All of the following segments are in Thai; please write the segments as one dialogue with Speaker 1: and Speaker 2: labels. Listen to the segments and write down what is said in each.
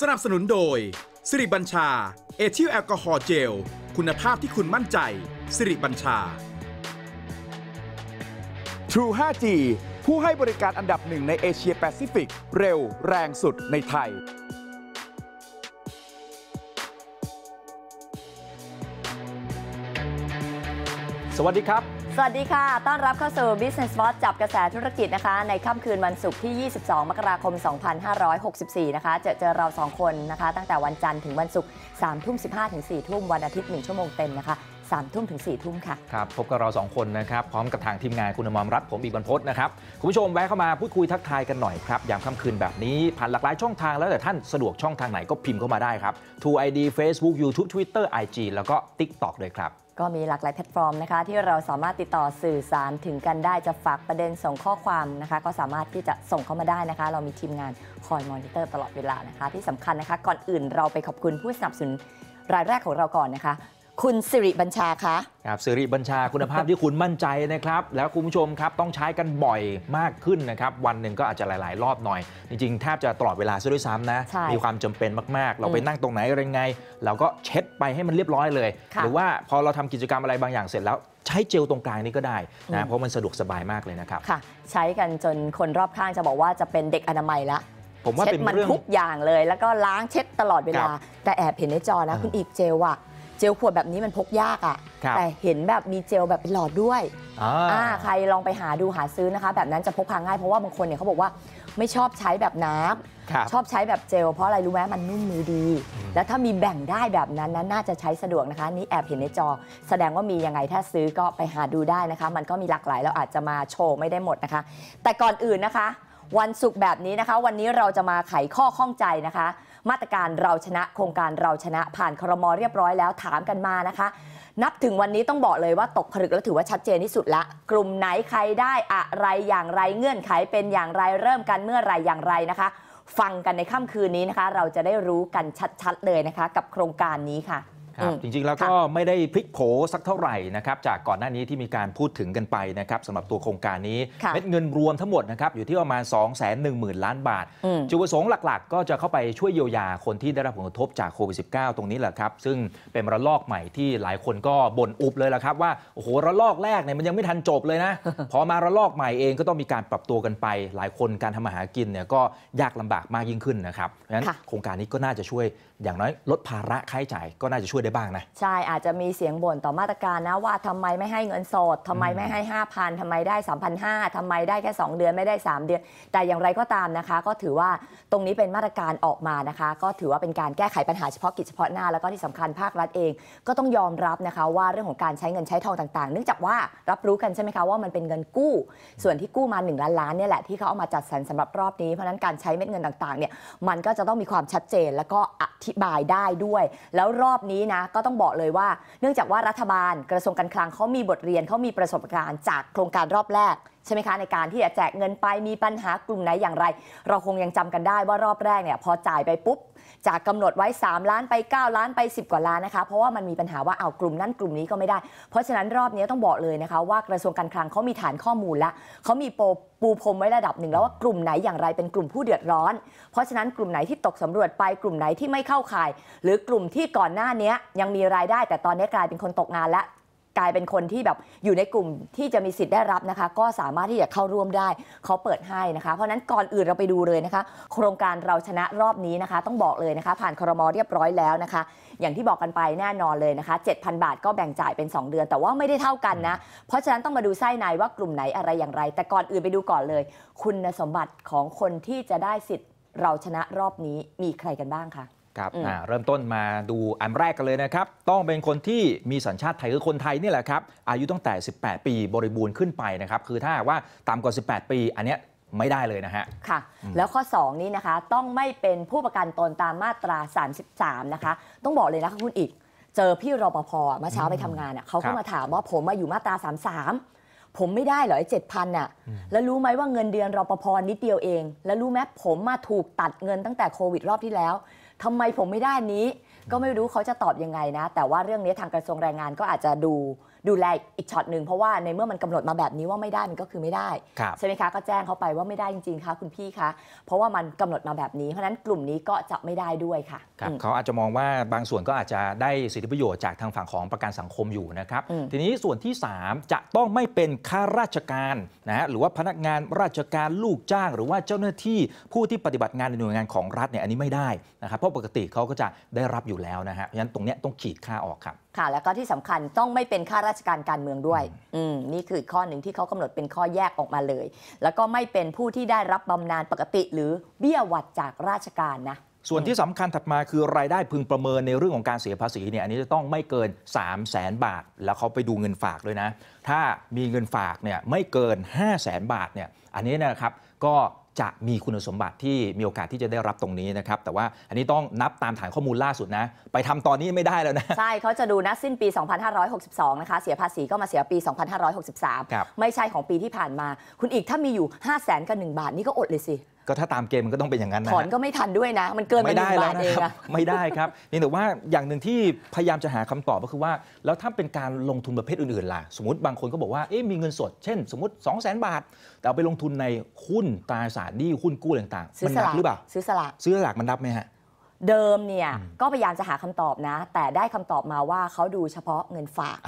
Speaker 1: สนับสนุนโดย สิริบัญชาเอทิลแอลกอฮอล์เจลคุณภาพที่คุณมั่นใจ สิริบัญชา True 5G ผู้ให้บริการอันดับหนึ่งในเอเชียแปซิฟิกเร็วแรงสุดในไทย สวัสดีครับสวัสด
Speaker 2: ีค่ะ ต้อนรับเข้าสู่ Business Watch จับกระแสธุรกิจนะคะ ในค่ำคืนวันศุกร์ที่ 22 มกราคม 2564 นะคะ เจอเจอเรา 2 คนนะคะ ตั้งแต่วันจันทร์ถึงวันศุกร์3ทุ่ม 15ถึง4ทุ่ม วันอาทิตย์ 1 ชั่วโมงเต็มนะคะ 3 ทุ่มถึง 4 ทุ่มค่ะ
Speaker 1: ครับ พบกับเรา 2 คนนะครับ พร้อมกับทางทีมงานคุณอมรรัตน์ผมอีกบรรพศนะครับ คุณผู้ชมแวะเข้ามาพูดคุยทักทายกันหน่อยครับ ยามค่ำคืนแบบนี้ผ่านหลากหลายช่องทาง แล้วแต่ท่านสะดวกช่องทางไหนก็พิมพ์เข้ามาได้ครับ t ไอดีเฟซบุ๊กยูทูบทวิตเตอร์ไอจีแล้วก็ TikTok เลยครับ
Speaker 2: ก็มีหลากหลายแพลตฟอร์มนะคะ ที่เราสามารถติดต่อสื่อสาร ถึงกันได้จะฝากประเด็นส่งข้อความนะคะ ก็สามารถที่จะส่งเข้ามาได้นะคะ เรามีทีมงานคอยมอนิเตอร์ตลอดเวลานะคะที่สำคัญนะคะ ก่อนอื่นเราไปขอบคุณผู้สนับสนุนรายแรกของเราก่อนนะคะคุณสิริบัญชาคะ
Speaker 1: ครับสิริบัญชาคุณภาพที่คุณมั่นใจนะครับ แล้วคุณผู้ชมครับ ต้องใช้กันบ่อยมากขึ้นนะครับ วันหนึ่งก็อาจจะหลาย ๆ รอบหน่อย จริงๆแทบจะตลอดเวลาซะด้วยซ้ำนะ มีความจำเป็นมากๆ เราไปนั่งตรงไหนอะไรไง เราก็เช็ดไปให้มันเรียบร้อยเลย หรือว่าพอเราทำกิจกรรมอะไรบางอย่างเสร็จแล้วใช้เจลตรงกลางนี้ก็ได้นะเพราะมันสะดวกสบายมากเลยนะครับ
Speaker 2: ค่ะใช้กันจนคนรอบข้างจะบอกว่าจะเป็นเด็กอนามัยละผมว่าเป็นเรื่องทุกอย่างเลย แล้วก็ล้างเช็ดตลอดเวลา แต่แอบเห็นในจอนะคุณอีกเจลอะเจลขวดแบบนี้มันพกยากอะ่ะ แต่เห็นแบบมีเจลแบบเป็นหลอดด้วย อ่าใครลองไปหาดูหาซื้อนะคะ แบบนั้นจะพกพาง่าย เพราะว่าบางคนเนี่ยเขาบอกว่าไม่ชอบใช้แบบน้ำชอบใช้แบบเจลเพราะอะไร รู้ไหมมันนุ่มมือดี แล้วถ้ามีแบ่งได้แบบนั้นนั้นน่าจะใช้สะดวกนะคะ นี่แอบเห็นในจอ แสดงว่ามียังไง ถ้าซื้อก็ไปหาดูได้นะคะ มันก็มีหลากหลายเราอาจจะมาโชว์ไม่ได้หมดนะคะ แต่ก่อนอื่นนะคะ วันศุกร์แบบนี้นะคะ วันนี้เราจะมาไขข้อข้องใจนะคะมาตรการเราชนะโครงการเราชนะผ่านครมเรียบร้อยแล้วถามกันมานะคะ นับถึงวันนี้ต้องบอกเลยว่าตกผลึกและถือว่าชัดเจนที่สุดละกลุ่มไหนใครได้อะไรอย่างไรเงื่อนไขเป็นอย่างไรเริ่มกันเมื่อไรอย่างไรนะคะ ฟังกันในค่ำคืนนี้นะคะ เราจะได้รู้กันชัดๆเลยนะคะ กับโครงการนี้ค่ะ
Speaker 1: ครับจริงๆแล้วก็ไม่ได้พลิกโผสักเท่าไหร่นะครับ จากก่อนหน้านี้ที่มีการพูดถึงกันไปนะครับสำหรับตัวโครงการนี้เม็ดเงินรวมทั้งหมดนะครับ อยู่ที่ประมาณ2 1 0 0 0 0 ล้านบาท จุดประสงค์หลัก ๆ ก็จะเข้าไปช่วยเยียวยาคนที่ได้รับผลกระทบจากโควิด -19 ตรงนี้แหละครับซึ่งเป็นระลอกใหม่ที่หลายคนก็บ่นอุบเลยละครับว่าโอ้โหระลอกแรกเนี่ยมันยังไม่ทันจบเลยนะพอมาระลอกใหม่เองก็ต้องมีการปรับตัวกันไป หลายคนการทำมาหากินเนี่ยก็ยากลำบากมากยิ่งขึ้นนะครับเพราะฉะนั้นโครงการนี้ก็น่าจะช่วยอย่างน้อยลดภาระค่าใช้จ่ายก็น่าจะช่วยได้บ้างนะ
Speaker 2: ใช่ อาจจะมีเสียงบ่นต่อมาตรการนะ ว่าทำไมไม่ให้เงินสด ทำไมไม่ให้ 5,000ทำไมได้ 3,500ทำไมได้แค่ 2 เดือนไม่ได้ 3 เดือนแต่อย่างไรก็ตามนะคะ ก็ถือว่าตรงนี้เป็นมาตรการออกมานะคะ ก็ถือว่าเป็นการแก้ไขปัญหาเฉพาะกิจเฉพาะหน้า แล้วก็ที่สำคัญภาครัฐเอง ก็ต้องยอมรับนะคะว่าเรื่องของการใช้เงินใช้ทองต่าง ๆ เนื่องจากว่ารับรู้กันใช่ไหมคะว่ามันเป็นเงินกู้ ส่วนที่กู้มา1ล้านล้านเนี่ยแหละที่เขาเอามาจัดสรรสำหรับรอบนี้เพราะนั้นการใช้เม็ดเงินต่างๆเนี่ยมันก็จะต้องมีความชัดเจนแล้วก็อธิบายได้ด้วย แล้วรอบนี้นะก็ต้องบอกเลยว่า เนื่องจากว่ารัฐบาลกระทรวงการคลังเขามีบทเรียนเขามีประสบการณ์ จากโครงการรอบแรกใช่ไหมคะในการที่จะแจกเงินไปมีปัญหากลุ่มไหนอย่างไร เราคงยังจำกันได้ว่ารอบแรกเนี่ยพอจ่ายไปปุ๊บ จากกำหนดไว้ 3 ล้านไป 9 ล้านไป 10 กว่าล้านนะคะ เพราะว่ามันมีปัญหาว่าเอากลุ่มนั้นกลุ่มนี้ก็ไม่ได้ เพราะฉะนั้นรอบนี้ต้องบอกเลยนะคะว่ากระทรวงการคลังเขามีฐานข้อมูลละเขามีโปรปูพรมไว้ระดับหนึ่งแล้วว่ากลุ่มไหนอย่างไรเป็นกลุ่มผู้เดือดร้อน เพราะฉะนั้นกลุ่มไหนที่ตกสำรวจไปกลุ่มไหนที่ไม่เข้าข่าย หรือกลุ่มที่ก่อนหน้านี้ยังมีรายได้แต่ตอนนี้กลายเป็นคนตกงานและกลายเป็นคนที่แบบอยู่ในกลุ่มที่จะมีสิทธิ์ได้รับนะคะ ก็สามารถที่จะเข้าร่วมได้เขาเปิดให้นะคะเพราะนั้นก่อนอื่นเราไปดูเลยนะคะ โครงการเราชนะรอบนี้นะคะ ต้องบอกเลยนะคะผ่านครมอเรียบร้อยแล้วนะคะ อย่างที่บอกกันไปแน่นอนเลยนะคะ7,000 บาทก็แบ่งจ่ายเป็น 2 เดือน แต่ว่าไม่ได้เท่ากันนะ เพราะฉะนั้นต้องมาดูไส้ในว่ากลุ่มไหนอะไรอย่างไร แต่ก่อนอื่นไปดูก่อนเลย คุณสมบัติของคนที่จะได้สิทธิ์เราชนะรอบนี้มีใครกันบ้างคะ
Speaker 1: ครับเริ่มต้นมาดูอันแรกกันเลยนะครับ ต้องเป็นคนที่มีสัญชาติไทยคือคนไทยนี่แหละครับ อายุตั้งแต่ 18 ปีบริบูรณ์ขึ้นไปนะครับ คือถ้าว่าต่ำกว่า18 ปีอันเนี้ยไม่ได้เลยนะฮะ ค่ะ
Speaker 2: แล้วข้อ 2 นี้นะคะต้องไม่เป็นผู้ประกันตนตามมาตรา33นะคะ ต้องบอกเลยนะคุณอีก เจอพี่รปภเมื่อเช้า ไปทำงานเขาก็มาถามว่าผมมาอยู่มาตรา 33 ผมไม่ได้เหรอไอ้เจ็ดพันน่ะ แล้วรู้ไหมว่าเงินเดือนรปภนิดเดียวเอง แล้วรู้ไหมผมมาถูกตัดเงินตั้งแต่โควิดรอบที่แล้วทำไมผมไม่ได้นี้ ก็ไม่รู้เขาจะตอบยังไงนะ แต่ว่าเรื่องนี้ทางกระทรวงแรงงานก็อาจจะดูดูแลอีกช็อตหนึ่งเพราะว่าในเมื่อมันกำหนดมาแบบนี้ว่าไม่ได้มันก็คือไม่ได้ ใช่ไหมคะ ก็แจ้งเขาไปว่าไม่ได้จริงๆค่ะคุณพี่คะ เพราะว่ามันกำหนดมาแบบนี้เพราะนั้นกลุ่มนี้ก็จะไม่ได้ด้วยค่ะเข
Speaker 1: าอาจจะมองว่าบางส่วนก็อาจจะได้สิทธิประโยชน์จากทางฝั่งของประกันสังคมอยู่นะครับทีนี้ส่วนที่ 3 จะต้องไม่เป็นข้าราชการนะฮะหรือว่าพนักงานราชการลูกจ้าง หรือว่าเจ้าหน้าที่ผู้ที่ปฏิบัติงานในหน่วยงานของรัฐเนี่ยอันนี้ไม่ได้นะครับเพราะปกติเขาก็จะได้รับอยู่แล้วนะฮะเพราะฉะนั้นตรงเนี้ยต้องขีดค่าออกครับ
Speaker 2: ค่ะ แล้วก็ที่สำคัญต้องไม่เป็นข้าราชการการเมืองด้วย อืมนี่คือข้อหนึ่งที่เขากำหนดเป็นข้อแยกออกมาเลย แล้วก็ไม่เป็นผู้ที่ได้รับบำนาญปกติหรือเบี้ยวัดจากราชการนะ
Speaker 1: ส่วนที่สำคัญถัดมาคือรายได้พึงประเมินในเรื่องของการเสียภาษีเนี่ยอันนี้จะต้องไม่เกิน 3 0 0แสนบาท แล้วเขาไปดูเงินฝากด้วยนะ ถ้ามีเงินฝากเนี่ยไม่เกิน 5 0 0แสนบาทเนี่ยอันนี้นะครับก็จะมีคุณสมบัติที่มีโอกาสที่จะได้รับตรงนี้นะครับ แต่ว่าอันนี้ต้องนับตามฐานข้อมูลล่าสุดนะ ไปทำตอนนี้ไม่ได้แล้วนะ
Speaker 2: ใช่เขาจะดูนะสิ้นปี 2562 นะคะ เสียภาษีก็มาเสียปี 2563 ไม่ใช่ของปีที่ผ่านมา คุณอีกถ้ามีอยู่ 5 0 0 0 0นกับ1บาท นี่ก็อดเลยสิ
Speaker 1: ก็ถ้าตามเกมมันก็ต้องเป็นอย่างนั้นนะถอนก
Speaker 2: ็ไม่ทันด้วยนะมันเกินไม่ได้แล้วนะครับ ไม่ได้คร
Speaker 1: ับนี่แต่ว่าอย่างหนึ่งที่พยายามจะหาคำตอบก็คือว่า แล้วถ้าเป็นการลงทุนประเภทอื่นๆ ล่ะสมมติบางคนก็บอกว่าเอ๊ะมีเงินสด เช่นสมมติ 2 0 0 0 0 0 บาท แต่เอาไปลงทุนในหุ้นตราสารหนี้หุ้นกู้ต่างๆมันนับหรือเปล่าซื้อสลากซื้อสลากมันนับไหมฮะ
Speaker 2: เดิมเนี่ยก็พยายามจะหาคำตอบนะ แต่ได้คำตอบมาว่าเขาดูเฉพาะเงินฝาก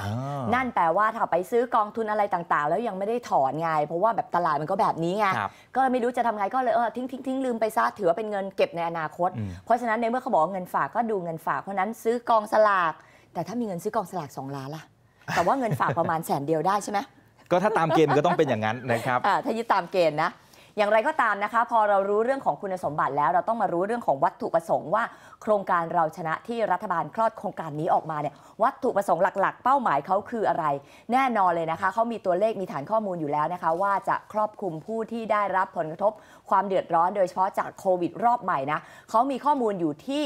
Speaker 2: นั่นแปลว่าถ้าไปซื้อกองทุนอะไรต่างๆ แล้วยังไม่ได้ถอนไง เพราะว่าแบบตลาดมันก็แบบนี้ไงก็ไม่รู้จะทำไงก็เลยเออทิ้งทิ้งทิ้งลืมไปซะถือว่าเป็นเงินเก็บในอนาคต เพราะฉะนั้นในเมื่อเขาบอกเงินฝาก ก็ดูเงินฝากเพราะนั้นซื้อกองสลากแต่ถ้ามีเงินซื้อกองสลาก2ล้านล่ะ แต่ว่าเงินฝากประมาณแสนเดียวได้ใช่ไหมก
Speaker 1: ็ถ้าตามเกณฑ์ก็ต้องเป็นอย่างนั้นนะครับ
Speaker 2: ถ้ายึดตามเกณฑ์นะอย่างไรก็ตามนะคะ พอเรารู้เรื่องของคุณสมบัติแล้วเราต้องมารู้เรื่องของวัตถุประสงค์ว่าโครงการเราชนะที่รัฐบาล คลอดโครงการนี้ออกมาเนี่ยวัตถุประสงค์หลัก ๆ เป้าหมายเขาคืออะไร แน่นอนเลยนะคะเขามีตัวเลขมีฐานข้อมูลอยู่แล้วนะคะว่าจะครอบคลุมผู้ที่ได้รับผลกระทบความเดือดร้อนโดยเฉพาะจากโควิดรอบใหม่นะเขามีข้อมูลอยู่ที่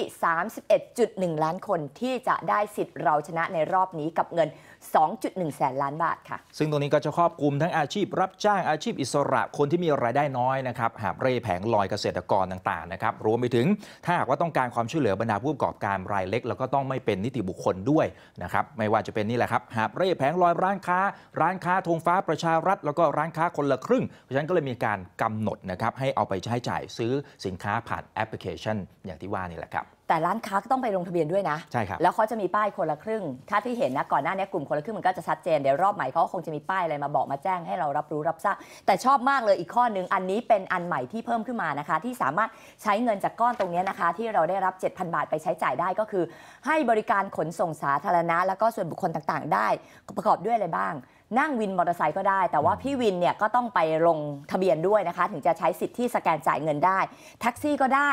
Speaker 2: 31.1 ล้านคนที่จะได้สิทธิ์เราชนะในรอบนี้กับเงิน2.1แสนล้านบาทค่ะ
Speaker 1: ซึ่งตรงนี้ ก็จะครอบคลุมทั้งอาชีพรับจ้างอาชีพอิสระคนที่มีรายได้น้อยนะครับ หาบเร่แผงลอยเกษตรกรต่างๆนะครับ รวมไปถึงถ้าหากว่าต้องการความช่วยเหลือบรรดาผู้ประกอบการรายเล็กแล้วก็ต้องไม่เป็นนิติบุคคลด้วยนะครับ ไม่ว่าจะเป็นนี่แหละครับ หาบเร่แผงลอยร้านค้า ร้านค้าธงฟ้าประชารัฐ แล้วก็ร้านค้าคนละครึ่ง เพราะฉะนั้นก็เลยมีการกำหนดนะครับให้เอาไปใช้จ่ายซื้อสินค้าผ่านแอปพลิเคชันอย่างที่ว่านี่แหละครับ
Speaker 2: แต่ร้านค้าก็ต้องไปลงทะเบียนด้วยนะใช่ครับแล้วเขาจะมีป้ายคนละครึ่ง ถ้าที่เห็นนะก่อนหน้านี้กลุ่มคนละครึ่งมันก็จะชัดเจน เดี๋ยวรอบใหม่เขาคงจะมีป้ายอะไรมาบอกมาแจ้งให้เรารับรู้รับทราบ แต่ชอบมากเลยอีกข้อนึงอันนี้เป็นอันใหม่ที่เพิ่มขึ้นมานะคะ ที่สามารถใช้เงินจากก้อนตรงนี้นะคะ ที่เราได้รับ 7,000 บาทไปใช้จ่ายได้ก็คือให้บริการขนส่งสาธารณะ แล้วก็ส่วนบุคคลต่างๆ ได้ประกอบด้วยอะไรบ้างนั่งวินมอเตอร์ไซค์ก็ได้ แต่ว่าพี่วินเนี่ยก็ต้องไปลงทะเบียนด้วยนะคะ ถึงจะใช้สิทธิ์ที่สแกนจ่ายเงินได้แท็กซี่ก็ได้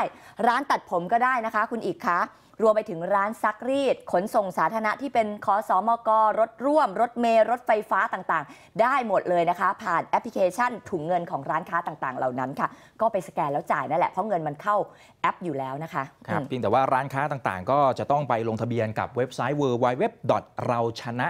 Speaker 2: ร้านตัดผมก็ได้นะคะคุณอีกคะรวมไปถึงร้านซักรีด ขนส่งสาธารณะที่เป็นคอสอมกรถร่วม รถเมย์รถไฟฟ้าต่างๆ ได้หมดเลยนะคะ ผ่านแอปพลิเคชันถุงเงินของร้านค้าต่างๆ เหล่านั้นค่ะก็ไปสแกนแล้วจ่ายนั่นแหละเพราะเงินมันเข้าแอปอยู่แล้วนะคะ ครับเ
Speaker 1: พียงแต่ว่าร้านค้าต่างๆ ก็จะต้องไปลงทะเบียนกับเว็บไซต์ www เราชนะ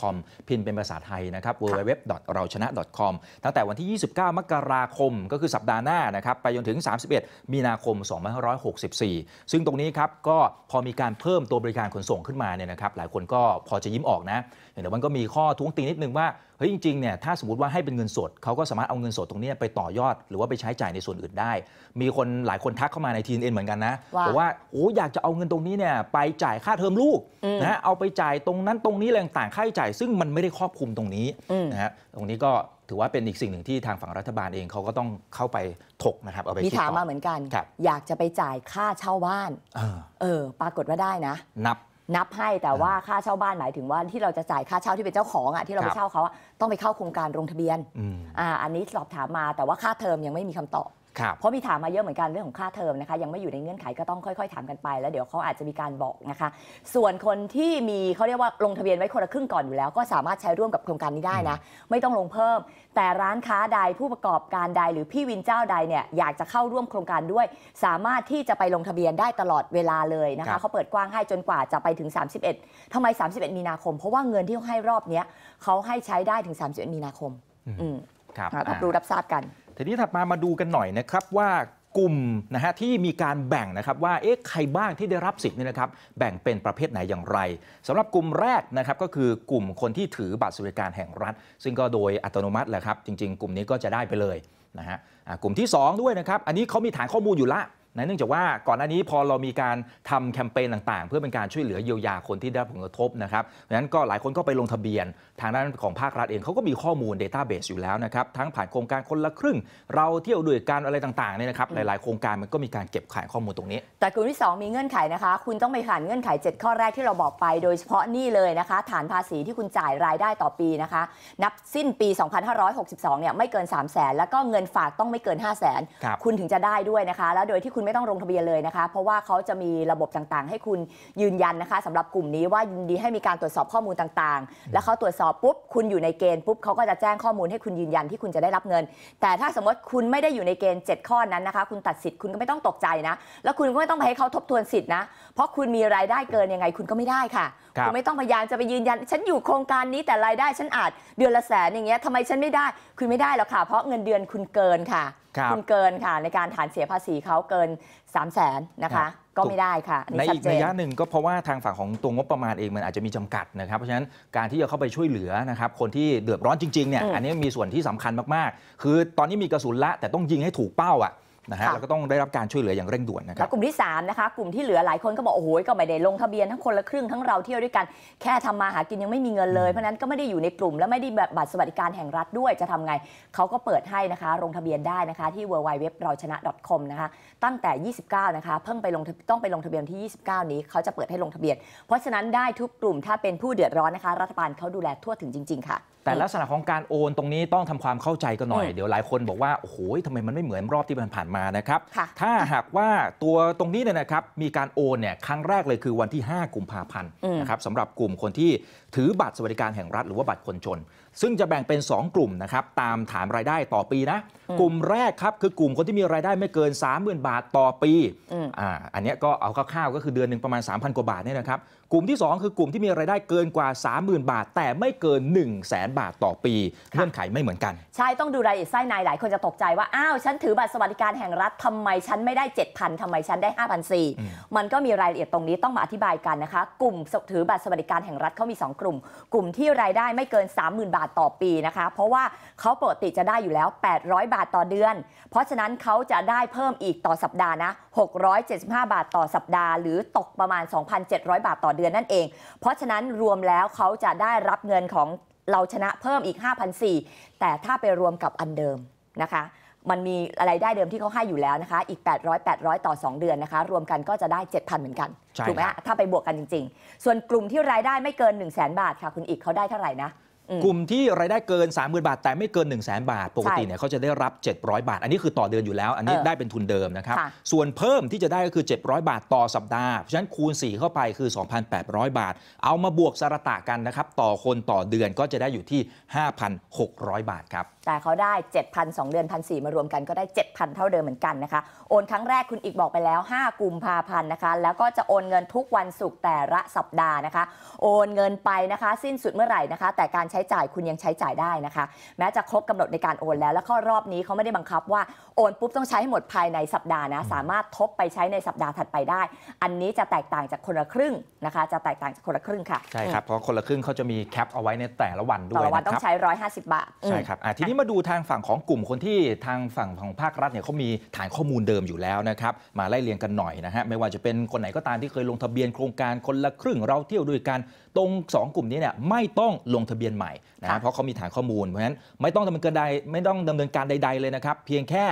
Speaker 1: .com พิมพ์เป็นภาษาไทยนะครับ www เราชนะ .com ตั้งแต่วันที่ 29 มกราคมก็คือสัปดาห์หน้านะครับไปจนถึง 31 มีนาคม 2564 ซึ่งตรงนี้ครับก็พอมีการเพิ่มตัวบริการขนส่งขึ้นมาเนี่ยนะครับหลายคนก็พอจะยิ้มออกนะแต่มันก็มีข้อท้วงติงนิดนึงว่าเฮ้ยจริง ๆเนี่ยถ้าสมมติว่าให้เป็นเงินสดเขาก็สามารถเอาเงินสดตรงนี้ไปต่อยอดหรือว่าไปใช้จ่ายในส่วนอื่นได้ มีคนหลายคนทักเข้ามาในทีนเอ็นเหมือนกันนะบอกว่าโอ้อยากจะเอาเงินตรงนี้เนี่ยไปจ่ายค่าเทอมลูกนะเอาไปจ่ายตรงนั้นตรงนี้แรงต่างค่าใช้จ่ายซึ่งมันไม่ได้ครอบคลุมตรงนี้นะฮะตรงนี้ก็ถือว่าเป็นอีกสิ่งหนึ่งที่ทางฝั่งรัฐบาลเองเขาก็ต้องเข้าไปถกนะครับเอาไปีคิดถามถามาเหมือน
Speaker 2: กัน อยากจะไปจ่ายค่าเช่าบ้านเออเออ ปรากฏว่าได้นะ นับ นับให้แต่ว่าค่าเช่าบ้านหมายถึงว่าที่เราจะจ่ายค่าเช่าที่เป็นเจ้าของอ่ะที่เราไปเช่าเขาต้องไปเข้าโครงการลงทะเบียนอ่าอันนี้สอบถามมาแต่ว่าค่าเทอมยังไม่มีคำตอบเพราะมีถามมาเยอะเหมือนกัน เรื่องของค่าเทอมนะคะ ยังไม่อยู่ในเงื่อนไขก็ต้องค่อย ๆถามกันไปแล้ว เดี๋ยวเขาอาจจะมีการบอกนะคะ ส่วนคนที่มีเขาเรียกว่าลงทะเบียนไว้คนละครึ่งก่อนอยู่แล้ว ก็สามารถใช้ร่วมกับโครงการนี้ได้นะไม่ต้องลงเพิ่ม แต่ร้านค้าใดผู้ประกอบการใดหรือพี่วินเจ้าใดเนี่ยอยากจะเข้าร่วมโครงการด้วย สามารถที่จะไปลงทะเบียนได้ตลอดเวลาเลยนะคะเขาเปิดกว้างให้จนกว่าจะไปถึง 31 ทำไม 31 มีนาคม เพราะว่าเงินที่เขาให้รอบนี้เขาให้ใช้ได้ถึง 31 มีนาคมครับรับรู้รับทราบกัน
Speaker 1: ทีนี้ถัดมามาดูกันหน่อยนะครับว่ากลุ่มนะฮะที่มีการแบ่งนะครับว่าเอ๊ะใครบ้างที่ได้รับสิทธิ์นี่นะครับแบ่งเป็นประเภทไหนอย่างไร สำหรับกลุ่มแรกนะครับก็คือกลุ่มคนที่ถือบัตรสวัสดิการแห่งรัฐ ซึ่งก็โดยอัตโนมัติแหละครับ จริง ๆกลุ่มนี้ก็จะได้ไปเลยนะฮะกลุ่มที่2ด้วยนะครับอันนี้เขามีฐานข้อมูลอยู่ละนเนื่องจากว่าก่อนหน้านี้พอเรามีการทำแคมเปญต่างๆ เพื่อเป็นการช่วยเหลือเยียวยาคนที่ได้ผลกระทบนะครับดังนั้นก็หลายคนก็ไปลงทะเบียน ทางด้านของภาครัฐเองเขาก็มีข้อมูล Database อยู่แล้วนะครับทั้งผ่านโครงการคนละครึ่ง เราเที่ยวด้วยกันอะไรต่างๆเนี่ยนะครับหลายๆโครงการมันก็มีการเก็บข่ายข้อมูลตรงนี้
Speaker 2: แต่กลุ่มที่2มีเงื่อนไขนะคะคุณต้องไปผ่านเงื่อนไข7 ข้อแรกที่เราบอกไป โดยเฉพาะนี่เลยนะคะฐานภาษีที่คุณจ่ายรายได้ต่อปีนะคะนับสิ้นปี 2562 เนี่ยไม่เกิน3 0 0 0 0นแล้วก็เงินฝากต้องไม่เกิน 5 0 0 0 0นคุณถึงจะได้ด้วยนะคะแล้วโดยที่คุณคุณไม่ต้องลงทะเบียนเลยนะคะ เพราะว่าเขาจะมีระบบต่างๆ ให้คุณยืนยันนะคะสำหรับกลุ่มนี้ว่ายินดีให้มีการตรวจสอบข้อมูลต่างๆ แล้วเขาตรวจสอบปุ๊บคุณอยู่ในเกณฑ์ปุ๊บเขาก็จะแจ้งข้อมูลให้คุณยืนยันที่คุณจะได้รับเงิน แต่ถ้าสมมติคุณไม่ได้อยู่ในเกณฑ์ 7 ข้อนั้นนะคะ คุณตัดสิทธิ์คุณก็ไม่ต้องตกใจนะ แล้วคุณก็ไม่ต้องไปให้เขาทบทวนสิทธิ์นะเพราะคุณมีรายได้เกินยังไง คุณก็ไม่ได้ค่ะคคุณไม่ต้องพยายามจะไปยืนยัน ฉันอยู่โครงการนี้แต่รายได้ฉันอาจ เดือนละแสนอย่างเงี้ยทำไมฉันไม่ได้คุณไม่ได้หรอกค่ะ เพราะเงินเดือนคุณเกินค่ะคุณเกินค่ะในการฐานเสียภาษีเขาเกิน3 0 0แสนนะคะก็ไม่ได้ค่ะในอีกระยะ
Speaker 1: หนึ่งก็เพราะว่าทางฝั่งของตัวงบประมาณเองมันอาจจะมีจำกัดนะครับ เพราะฉะนั้นการที่จะเข้าไปช่วยเหลือนะครับคนที่เดือดร้อนจริงๆเนี่ยอันนี้มีส่วนที่สำคัญมากๆ คือตอนนี้มีกระสุนละ แต่ต้องยิงให้ถูกเป้าอ่ะนะฮะแล้วก็ต้องได้รับการช่วยเหลืออย่างเร่งด่วนนะครับ
Speaker 2: กลุ่มที่ 3 นะคะ กลุ่มที่เหลือหลายคนก็บอก โอ้โหก็ไม่ได้ลงทะเบียนทั้งคนละครึ่ง ทั้งเราเที่ยวด้วยกันแค่ทำมาหากินยังไม่มีเงินเลย เพราะนั้นก็ไม่ได้อยู่ในกลุ่มและไม่ได้แบบบัตรสวัสดิการแห่งรัฐด้วยจะทำไงเขาก็เปิดให้นะคะลงทะเบียนได้นะคะที่ w w w เร h ชนะ .com นะคะตั้งแต่ 29 นะคะเพิ่งไปลงต้องไปลงทะเบียนที่29 นี้เขาจะเปิดให้ลงทะเบียน เพราะฉะนั้นได้ทุกกลุ่มถ้าเป็นผู้เดือดร้อนนะคะรัฐบาลเขาดูแลทั่วถึงจริงๆค่ะแต่ลั
Speaker 1: กษณะของการโอนตรงนี้ต้องทำความเข้าใจกันหน่อย เดี๋ยวหลายคนบอกว่าโอ้โหทำไมมันไม่เหมือนรอบที่ผ่านมานะครับถ้าหากว่าตัวตรงนี้เนี่ยนะครับมีการโอนเนี่ยครั้งแรกเลยคือวันที่ 5กุมภาพันธ์นะครับสำหรับกลุ่มคนที่ถือบัตรสวัสดิการแห่งรัฐ หรือว่าบัตรคนจนซึ่งจะแบ่งเป็น 2 กลุ่มนะครับตามฐานรายได้ต่อปีนะ กลุ่มแรกครับคือกลุ่มคนที่มีรายได้ไม่เกิน 30,000บาทต่อปีอ่าอันนี้ก็เอาคร่าวๆก็คือเดือนหนึ่งประมาณ3,000กว่าบาทเนี่ยนะครับกลุ่มที่ 2 คือกลุ่มที่มีรายได้เกินกว่า 30,000 บาท แต่ไม่เกิน 1 0 0 0 0แบาทต่อปีเงื่อนไขไม่เหมือนกัน
Speaker 2: ใช่ต้องดูรายละเอียดไส้ในหลายคนจะตกใจว่า อ้าว ฉันถือบัตรสวัสดิการแห่งรัฐ ทำไมฉันไม่ได้ 7,000ทำไมฉันได้ 5,400มันก็มีรายละเอียดตรงนี้ต้องมาอธิบายกันนะคะกลุ่มถือบัตรสวัสดิการแห่งรัฐเขามี 2 กลุ่ม กลุ่มที่รายได้ไม่เกิน30,000 บาทต่อปีนะคะเพราะว่าเขาปกติจะได้อยู่แล้ว 800 บาทต่อเดือน เพราะฉะนั้นเขาจะได้เพิ่มอีกต่อสัปดาห์นะ675 บาทต่อสัปดาห์หรือตกประมาณ 2,700 บาทต่อเดือนนั่นเอง เพราะฉะนั้นรวมแล้วเขาจะได้รับเงินของเราชนะเพิ่มอีก5 0 0แต่ถ้าไปรวมกับอันเดิมนะคะมันมีอะไรได้เดิมที่เขาให้อยู่แล้วนะคะอีก 800 800 ต่อ 2 เดือนนะคะรวมกันก็จะได้ 7,000เหมือนกัน ถูกไหมถ้าไปบวกกันจริง ๆ ส่วนกลุ่มที่รายได้ไม่เกิน1 0 0 0 0 0 บาทค่ะคุณอีกเขาได้เท่าไหร่นะกลุ่
Speaker 1: มที่รายได้เกิน 30,000บาท แต่ไม่เกิน1 0 0 0 0แบาท ปกติเนี่ยเขาจะได้รับ 700 บาท อันนี้คือต่อเดือนอยู่แล้ว อันนี้ได้เป็นทุนเดิมนะครับ ส่วนเพิ่มที่จะได้ก็คือ 700 บาทต่อสัปดาห์เพราะฉะนั้นคูณ4เข้าไปคือ2,800 บาท เอามาบวกสารตะกันนะครับต่อคนต่อเดือนก็จะได้อยู่ที่ 5,600 บาทครับ
Speaker 2: แต่เขาได้7,000 2เดือนพันสมารวมกันก็ได้ 7,000 เท่าเดิมเหมือนกันนะคะโอนครั้งแรกคุณอีกบอกไปแล้ว 5กุมภาพันธ์นะคะ แล้วก็จะโอนเงินทุกวันศุกร์แต่ละสัปดาห์นะคะโอนเงินไปนะคะ สิ้นสุดเมื่อไหร่นะคะ แต่การใช้จ่ายคุณยังใช้จ่ายได้นะคะ แม้จะครบกำหนดในการโอนแล้ว แล้วก็รอบนี้เขาไม่ได้บังคับว่าโอนปุ๊บต้องใช้ให้หมดภายในสัปดาห์นะสามารถทบไปใช้ในสัปดาห์ถัดไปได้ อันนี้จะแตกต่างจากคนละครึ่งนะคะ จะแตกต่างจากคนละครึ่ง
Speaker 1: ค่ะใช่ครับเพราะคนละครึ่งเขาจะมีแคปเอาไว้ในแต่ละวันด้วยนะครับต่วันต้องใช้
Speaker 2: 150 บาทใช่ค
Speaker 1: รับทีนี้มาดูทางฝั่งของกลุ่มคนที่ทางฝั่งของภาครัฐเนี่ยเขามีฐานข้อมูลเดิมอยู่แล้วนะครับมาไล่เรียงกันหน่อยนะฮะไม่ว่าจะเป็นคนไหนก็ตามที่เคยลงทะเบียนโครงการคนละครึ่งเราเที่ยวด้วยกัน ตรง 2 กลุ่มนี้เนี่ยไม่ต้องลงทะเบียนใหม่นะเพราะเขามีฐานข้อมูลเพราะฉะนั้นไม่ต้องดำเนินการใดไม่ต้องดำเนินการใด ๆเลยนะครับเพียงแค่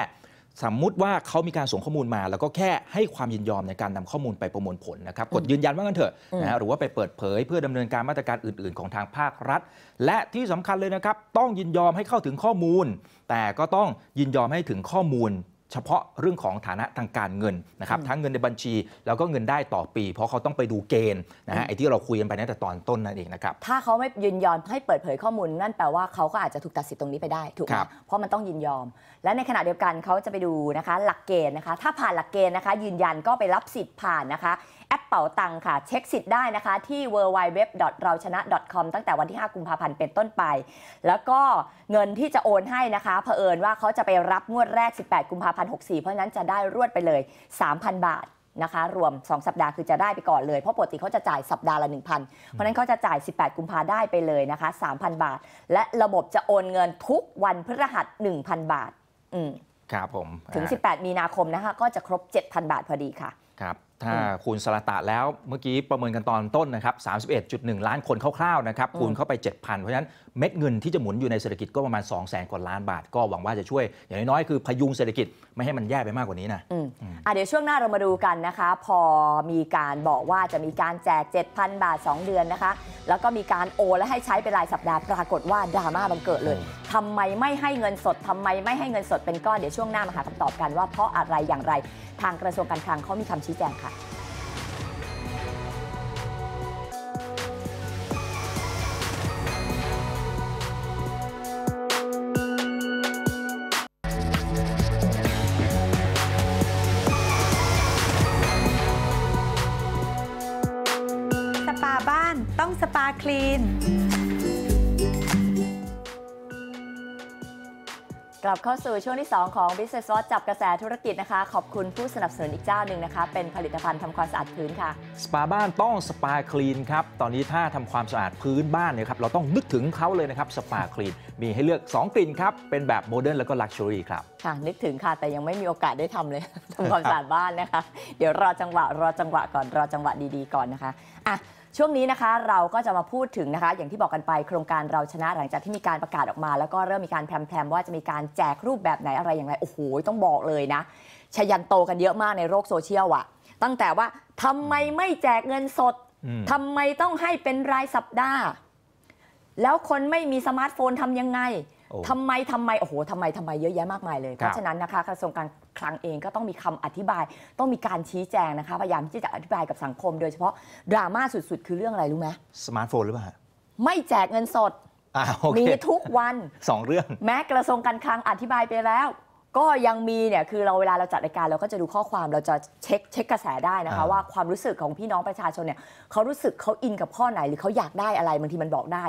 Speaker 1: สมมุติว่าเขามีการส่งข้อมูลมา แล้วก็แค่ให้ความยินยอมในการนำข้อมูลไปประมวลผลนะครับ กดยืนยันว่ากันเถอะนะหรือว่าไปเปิดเผยเพื่อดำเนินการมาตรการอื่นๆ ของทางภาครัฐ และที่สำคัญเลยนะครับ ต้องยินยอมให้เข้าถึงข้อมูล แต่ก็ต้องยินยอมให้ถึงข้อมูลเฉพาะเรื่องของฐานะทางการเงินนะครับทั้งเงินในบัญชี แล้วก็เงินได้ต่อปี เพราะเขาต้องไปดูเกณฑ์นะฮะไอ้ที่เราคุยกันไปนั่นแต่ตอนต้นนั่นเองนะครับถ
Speaker 2: ้าเขาไม่ยินยอมให้เปิดเผยข้อมูลนั่นแปลว่าเขาก็อาจจะถูกตัดสิทธิ์ตรงนี้ไปได้ถูกไหมเพราะมันต้องยินยอม และในขณะเดียวกันเขาจะไปดูนะคะ หลักเกณฑ์นะคะ ถ้าผ่านหลักเกณฑ์นะคะยืนยันก็ไปรับสิทธิ์ผ่านนะคะแอปเป่าตังค่ะ เช็คสิทธิ์ได้นะคะที่ w w w เราชนะ .com ตั้งแต่วันที่ 5 กุมภาพันธ์เป็นต้นไป แล้วก็เงินที่จะโอนให้นะคะเผอิญว่าเขาจะไปรับงวดแรก 18 กุมภาพันธ์64 เพราะนั้นจะได้รวดไปเลย 3,000 บาทนะคะ รวม 2 สัปดาห์คือจะได้ไปก่อนเลยเพราะปกติเขาจะจ่ายสัปดาห์ละ 1,000เพราะนั้นเขาจะจ่าย 18 กุมภาได้ไปเลยนะคะ 3,000 บาท และระบบจะโอนเงินทุกวันพฤหัส1,000 บาท อืม
Speaker 1: ครับผมถึง
Speaker 2: 18 มีนาคมนะคะ ก็จะครบ 7,000บาทพอดีค่ะ
Speaker 1: ครับถ้าคูณสละตะแล้วเมื่อกี้ประเมินกันตอนต้นนะครับ31.1 ล้านคนคร่าวๆนะครับคูณเข้าไป 7,000 เพราะฉะนั้นเม็ดเงินที่จะหมุนอยู่ในเศรษฐกิจ ก็ประมาณ2 0 0แสนกว่าล้านบาทก็หวังว่าจะช่วย อย่างน้อยๆ คือพยุงเศรษฐกิจไม่ให้มันแย่ไปมากกว่านี้นะ
Speaker 2: อ่ะเดี๋ยวช่วงหน้าเรามาดูกันนะคะ พอมีการบอกว่าจะมีการแจก7,000 บาท 2 เดือนนะคะ แล้วก็มีการโอและให้ใช้เป็นรายสัปดาห์ปรากฏว่าดราม่าบังเกิดเลย ทำไมไม่ให้เงินสดทำไมไม่ให้เงินสดเป็นก้อนเดี๋ยวช่วงหน้ามาหาคำตอบกันว่าเพราะอะไรอย่างไร ทางกระทรวงการคลังเขามีคำชี้แจงค่ะ Clean กลับเข้าสู่ช่วงที่ 2 ของ Business Watch จับกระแสธุรกิจนะคะ ขอบคุณผู้สนับสนุนอีกเจ้าหนึ่งนะคะเป็นผลิตภัณฑ์ทำความสะอาดพื้นค่ะ
Speaker 1: สปาบ้านต้องสปาคลีนครับ ตอนนี้ถ้าทำความสะอาดพื้นบ้านเนี่ยครับเราต้องนึกถึงเขาเลยนะครับ สปาคลีน มีให้เลือก 2 กลิ่นครับ เป็นแบบโมเดิร์นแล้วก็ลักชัวรี่ครับ
Speaker 2: ค่ะนึกถึงค่ะ แต่ยังไม่มีโอกาสได้ทำเลยทำความสะอาดบ้านนะคะเดี๋ยวรอจังหวะรอจังหวะก่อนรอจังหวะดีๆก่อนนะคะอ่ะช่วงนี้นะคะ เราก็จะมาพูดถึงนะคะ อย่างที่บอกกันไปโครงการเราชนะหลังจากที่มีการประกาศออกมาแล้วก็เริ่มมีการแพรมว่าจะมีการแจกรูปแบบไหนอะไรอย่างไรโอ้โหต้องบอกเลยนะ ชยันโตกันเยอะมากในโลกโซเชียลอะตั้งแต่ว่าทำไมไม่แจกเงินสด ทำไมต้องให้เป็นรายสัปดาห์ แล้วคนไม่มีสมาร์ทโฟนทํำยังไง ทำไมทำไมโอ้โหทำไมทำไมเยอะแยะมากมายเลยเพราะฉะนั้นนะคะกระทรวงการครั้งเองก็ต้องมีคำอธิบายต้องมีการชี้แจงนะคะพยายามที่จะอธิบายกับสังคม โดยเฉพาะดราม่าสุด ๆ คือเรื่องอะไรรู้ไหม
Speaker 1: สมาร์ทโฟนหรือเปล่า
Speaker 2: ไม่แจกเงินสด มีทุกวันสองเรื่องแม้กระทรวงการคลังอธิบายไปแล้ว ก็ยังมีเนี่ยคือเราเวลาเราจัดรายการเราก็จะดูข้อความเราจะเช็คเช็คกระแสได้นะคะว่าความรู้สึกของพี่น้องประชาชนเนี่ยเขารู้สึกเขาอินกับข้อไหนหรือเขาอยากได้อะไรบางทีมันบอกได้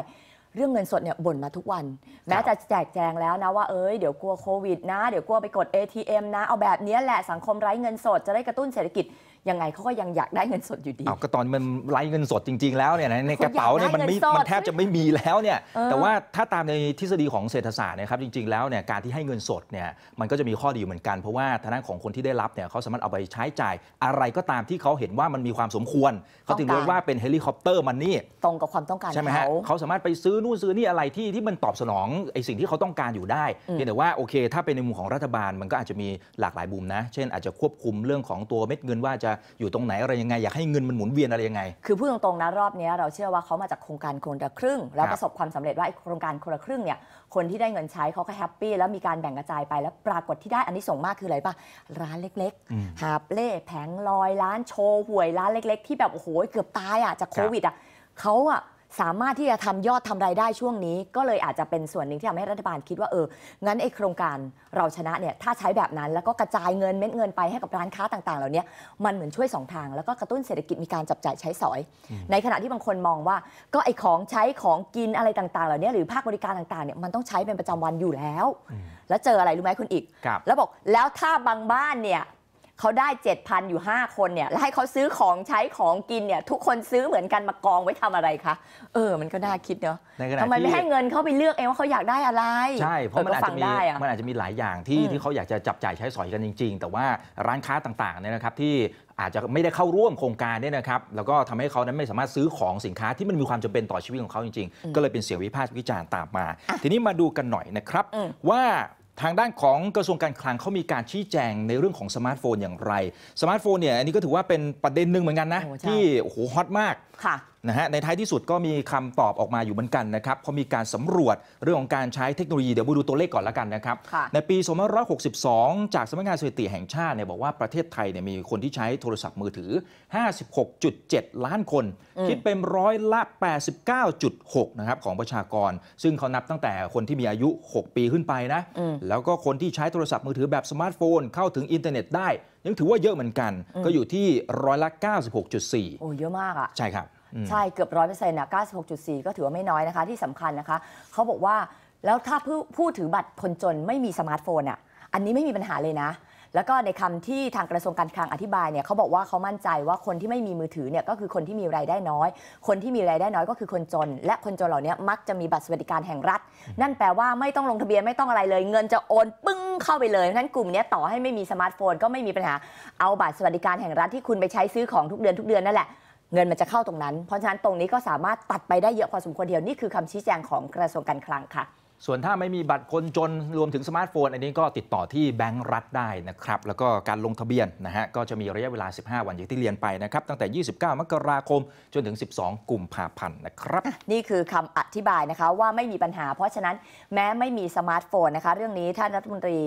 Speaker 2: เรื่องเงินสดเนี่ยบ่นมาทุกวัน แม้จะแจกแจงแล้วนะว่า เอ้ยเดี๋ยวกลัวโควิดนะ เดี๋ยวกลัวไปกด ATM นะ เอาแบบนี้แหละสังคมไร้เงินสดจะได้กระตุ้นเศรษฐกิจยังไงเขาก็ยังอยากได้เงินสดอยู่ดีเอา
Speaker 1: ก็ตอนมันไร้เงินสดจริง ๆแล้วเนี่ยในกระเป๋าเนี่ยมันมันแทบจะไม่มีแล้วเนี่ย แต่ว่าถ้าตามในทฤษฎีของเศรษฐศาสตร์นะครับจริงๆแล้วเนี่ยการที่ให้เงินสดเนี่ยมันก็จะมีข้อดีเหมือนกัน เพราะว่าทานะาของคนที่ได้รับเนี่ยเขาสามารถเอาไปใช้จ่าย อะไรก็ตามที่เขาเห็นว่ามันมีความสมควรเขาถึงเรียกว่าเป็นเฮลิคอปเตอร์มันนี่
Speaker 2: ตรงกับความต้องการใช่ไหมฮะ
Speaker 1: เขาสามารถไปซื้อนู่นซื้อนี่อะไรที่ที่มันตอบสนองไอ้สิ่งที่เขาต้องการอยู่ได้เพียงแต่ว่าโอเค ถ้าเป็นในมุมของรัฐบาลมันก็อาจจะมีหลากหลายบุมนะ เช่นอาจจะควบคุมเรื่องของตัวเม็ดเงินว่าจะะอยู่ตรงไหนอะไรยังไงอยากให้เงินมันหมุนเวียนอะไรยังไง
Speaker 2: คือพูดตรงๆนะรอบนี้เราเชื่อว่าเขามาจากโครงการคนละครึ่ง แล้วประสบความสำเร็จว่าโครงการคนละครึ่งเนี่ยคนที่ได้เงินใช้เขาก็แฮปปี้แล้วมีการแบ่งกระจายไปแล้วปรากฏที่ได้อันนี้ส่งมากคืออะไรปะร้านเล็กๆหาบเล่ แผงลอยร้านโชว์หวยร้านเล็ก ๆ ที่แบบโอ้โหเกือบตายอ่ะจากโควิดอ่ะเขาอ่ะสามารถที่จะทำยอดทำรายได้ช่วงนี้ ก็เลยอาจจะเป็นส่วนหนึ่งที่ทำให้รัฐบาลคิดว่าเอองั้นไอ้โครงการเราชนะเนี่ยถ้าใช้แบบนั้นแล้วก็กระจายเงินเม็ดเงินไปให้กับร้านค้าต่างๆเหล่านี้มันเหมือนช่วย2ทางแล้วก็กระตุ้นเศรษฐกิจมีการจับจ่ายใช้สอย ในขณะที่บางคนมองว่าก็ไอ้ของใช้ของกินอะไรต่างๆเหล่านี้หรือภาคบริการต่างๆ เนี่ยมันต้องใใช้เป็นประจำวันอยู่แล้ว แล้วเจออะไรรู้ไหมคุณอีกแล้วบอกแล้วถ้าบางบ้านเนี่ยเขาได้7,000อยู่5คนเนี่ย แล้วให้เขาซื้อของใช้ของกินเนี่ย ทุกคนซื้อเหมือนกันมากองไว้ทำอะไรคะ เออมันก็น่าคิดเนาะทำไมไม่ให้เงินเขาไปเลือกเอง ว่าเขาอยากได้อะไร ใช่เพราะมันอาจจะมีมัน
Speaker 1: อาจจะมีหลายอย่างที่ที่เขาอยากจะจับจ่ายใช้สอยกันจริงๆ แต่ว่าร้านค้าต่างๆเนี่ยนะครับ ที่อาจจะไม่ได้เข้าร่วมโครงการเนี่ยนะครับ แล้วก็ทำให้เขานั้นไม่สามารถซื้อของสินค้าที่มันมีความจำเป็นต่อชีวิตของเขาจริง ๆ ก็เลยเป็นเสียงวิพากษ์วิจารณ์ตามมา ทีนี้มาดูกันหน่อยนะครับว่าทางด้านของกระทรวงการคลังเขามีการชี้แจงในเรื่องของสมาร์ทโฟนอย่างไร สมาร์ทโฟนเนี่ย อันนี้ก็ถือว่าเป็นประเด็นหนึ่งเหมือนกันนะ ที่ โอ้โห ฮอตมากนะฮะในท้ายที่สุดก็มีคำตอบออกมาอยู่เหมือนกันนะครับพอมีการสำรวจเรื่องของการใช้เทคโนโลยี เดี๋ยวไปดูตัวเลขก่อนละกันนะครับ ในปี 2562 จากสำนักงานสถิติแห่งชาติเนี่ยบอกว่าประเทศไทยเนี่ยมีคนที่ใช้โทรศัพท์มือถือ 56.7 ล้านคน คิดเป็นร้อยละ 89.6 นะครับของประชากร ซึ่งเขานับตั้งแต่คนที่มีอายุ 6 ปีขึ้นไปนะแล้วก็คนที่ใช้โทรศัพท์มือถือแบบสมาร์ทโฟนเข้าถึงอินเทอร์เน็ตได้ยังถือว่าเยอะเหมือนกัน ก็อยู่ที่ร้อยละ 96.4 โอ
Speaker 2: ้เยอะมากอ่ะ
Speaker 1: ใช่ครับ ใช
Speaker 2: ่ เกือบร้อยเปอร์เซ็นต์นะ96.4 ก็ถือว่าไม่น้อยนะคะที่สำคัญนะคะ เขาบอกว่าแล้วถ้าผู้ผู้ถือบัตรคนจนไม่มีสมาร์ทโฟนอ่ะอันนี้ไม่มีปัญหาเลยนะแล้วก็ในคำที่ทางกระทรวงการคลังอธิบายเนี่ยเขาบอกว่าเขามั่นใจว่าคนที่ไม่มีมือถือเนี่ยก็คือคนที่มีรายได้น้อย คนที่มีรายได้น้อยก็คือคนจน และคนจนเหล่านี้มักจะมีบัตรสวัสดิการแห่งรัฐ นั่นแปลว่าไม่ต้องลงทะเบียนไม่ต้องอะไรเลยเงินจะโอน ปึ้งเข้าไปเลยนั้นกลุ่มนี้ต่อให้ไม่มีสมาร์ทโฟน ก็ไม่มีปัญหาเอาบัตรสวัสดิการแห่งรัฐที่คุณไปใช้ซื้อของทุกเดือนทุกเดือนนั่นแหละเงินมันจะเข้าตรงนั้น เพราะฉะนั้นตรงนี้ก็สามารถตัดไปได้เยอะพอสมควรเดียวนี่คือคำชี้แจงของกระทรวงการคลังค่ะ
Speaker 1: ส่วนถ้าไม่มีบัตรคนจนรวมถึงสมาร์ทโฟน อันนี้ก็ติดต่อที่แบงก์รัฐได้นะครับ แล้วก็การลงทะเบียนนะฮะก็จะมีระยะเวลา 15 วันอย่างที่เรียนไปนะครับ ตั้งแต่ 29 มกราคมจนถึง 12กุมภาพันธ์นะครับ
Speaker 2: นี่คือคำอธิบายนะคะว่าไม่มีปัญหา เพราะฉะนั้นแม้ไม่มีสมาร์ทโฟนนะคะ เรื่องนี้ท่านรัฐมนตรี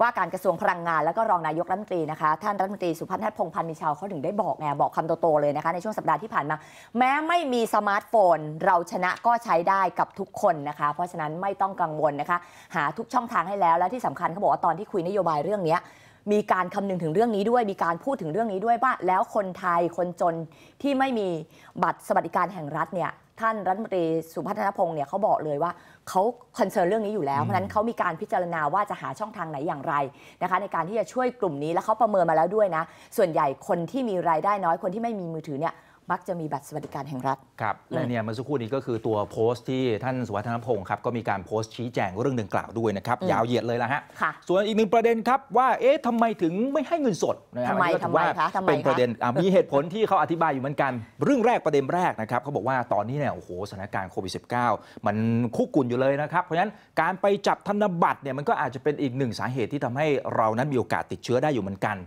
Speaker 2: ว่าการกระทรวงพลังงานแล้วก็รองนายกรัฐมนตรีนะคะ ท่านรัฐมนตรีสุพัฒน์พงพันธ์มีชาวเขาถึงได้บอกไงบอกคำโต ๆ เลยนะคะในช่วงสัปดาห์ที่ผ่านมา แม้ไม่มีสมาร์ทโฟน เราชนะก็ใช้ได้กับทุกคนนะคะ เพราะฉะนั้นไม่ต้องกังวลนะคะ หาทุกช่องทางให้แล้ว และที่สำคัญเขาบอกว่าตอนที่คุยนโยบายเรื่องนี้ มีการคำนึงถึงเรื่องนี้ด้วยมีการพูดถึงเรื่องนี้ด้วยว่าแล้วคนไทยคนจนที่ไม่มีบัตรสวัสดิการแห่งรัฐเนี่ยท่านรัฐมนตรีสุพัฒนพงศ์เนี่ยเขาบอกเลยว่าเขาคอนเซิร์นเรื่องนี้อยู่แล้ว เพราะฉะนั้นเขามีการพิจารณาว่าจะหาช่องทางไหนอย่างไรนะคะในการที่จะช่วยกลุ่มนี้แล้วเขาประเมินมาแล้วด้วยนะ ส่วนใหญ่คนที่มีรายได้น้อยคนที่ไม่มีมือถือเนี่ยมักจะมีบัตรสวัสดิการแห่งรั
Speaker 1: ฐ ครับ และเนี่ยเมื่อสักครู่นี้ก็คือตัวโพสต์ที่ท่านสุวัฒนพงศ์ครับก็มีการโพสต์ชี้แจงเรื่องดังกล่าวด้วยนะครับ ยาวเหยียดเลยละฮะ ส่วนอีกหนึ่งประเด็นครับ ว่าเอ๊ะทำไมถึงไม่ให้เงินสดนะครับทำไมทำไมคะเป็นประเด็นมีเหตุผลที่เขาอธิบายอยู่เหมือนกัน เรื่องแรกประเด็นแรกนะครับเขาบอกว่าตอนนี้เนี่ยโอ้โหสถานการณ์โควิด้ามันคุกกุ่นอยู่เลยนะครับเพราะฉะนั้นการไปจับธนบัตรเนี่ยมันก็อาจจะเป็นอีกหนึ่งสาเหตุที่ทำให้เรานั้นมีโอกาสติดเชื้อได้อยู่เหมือนกัน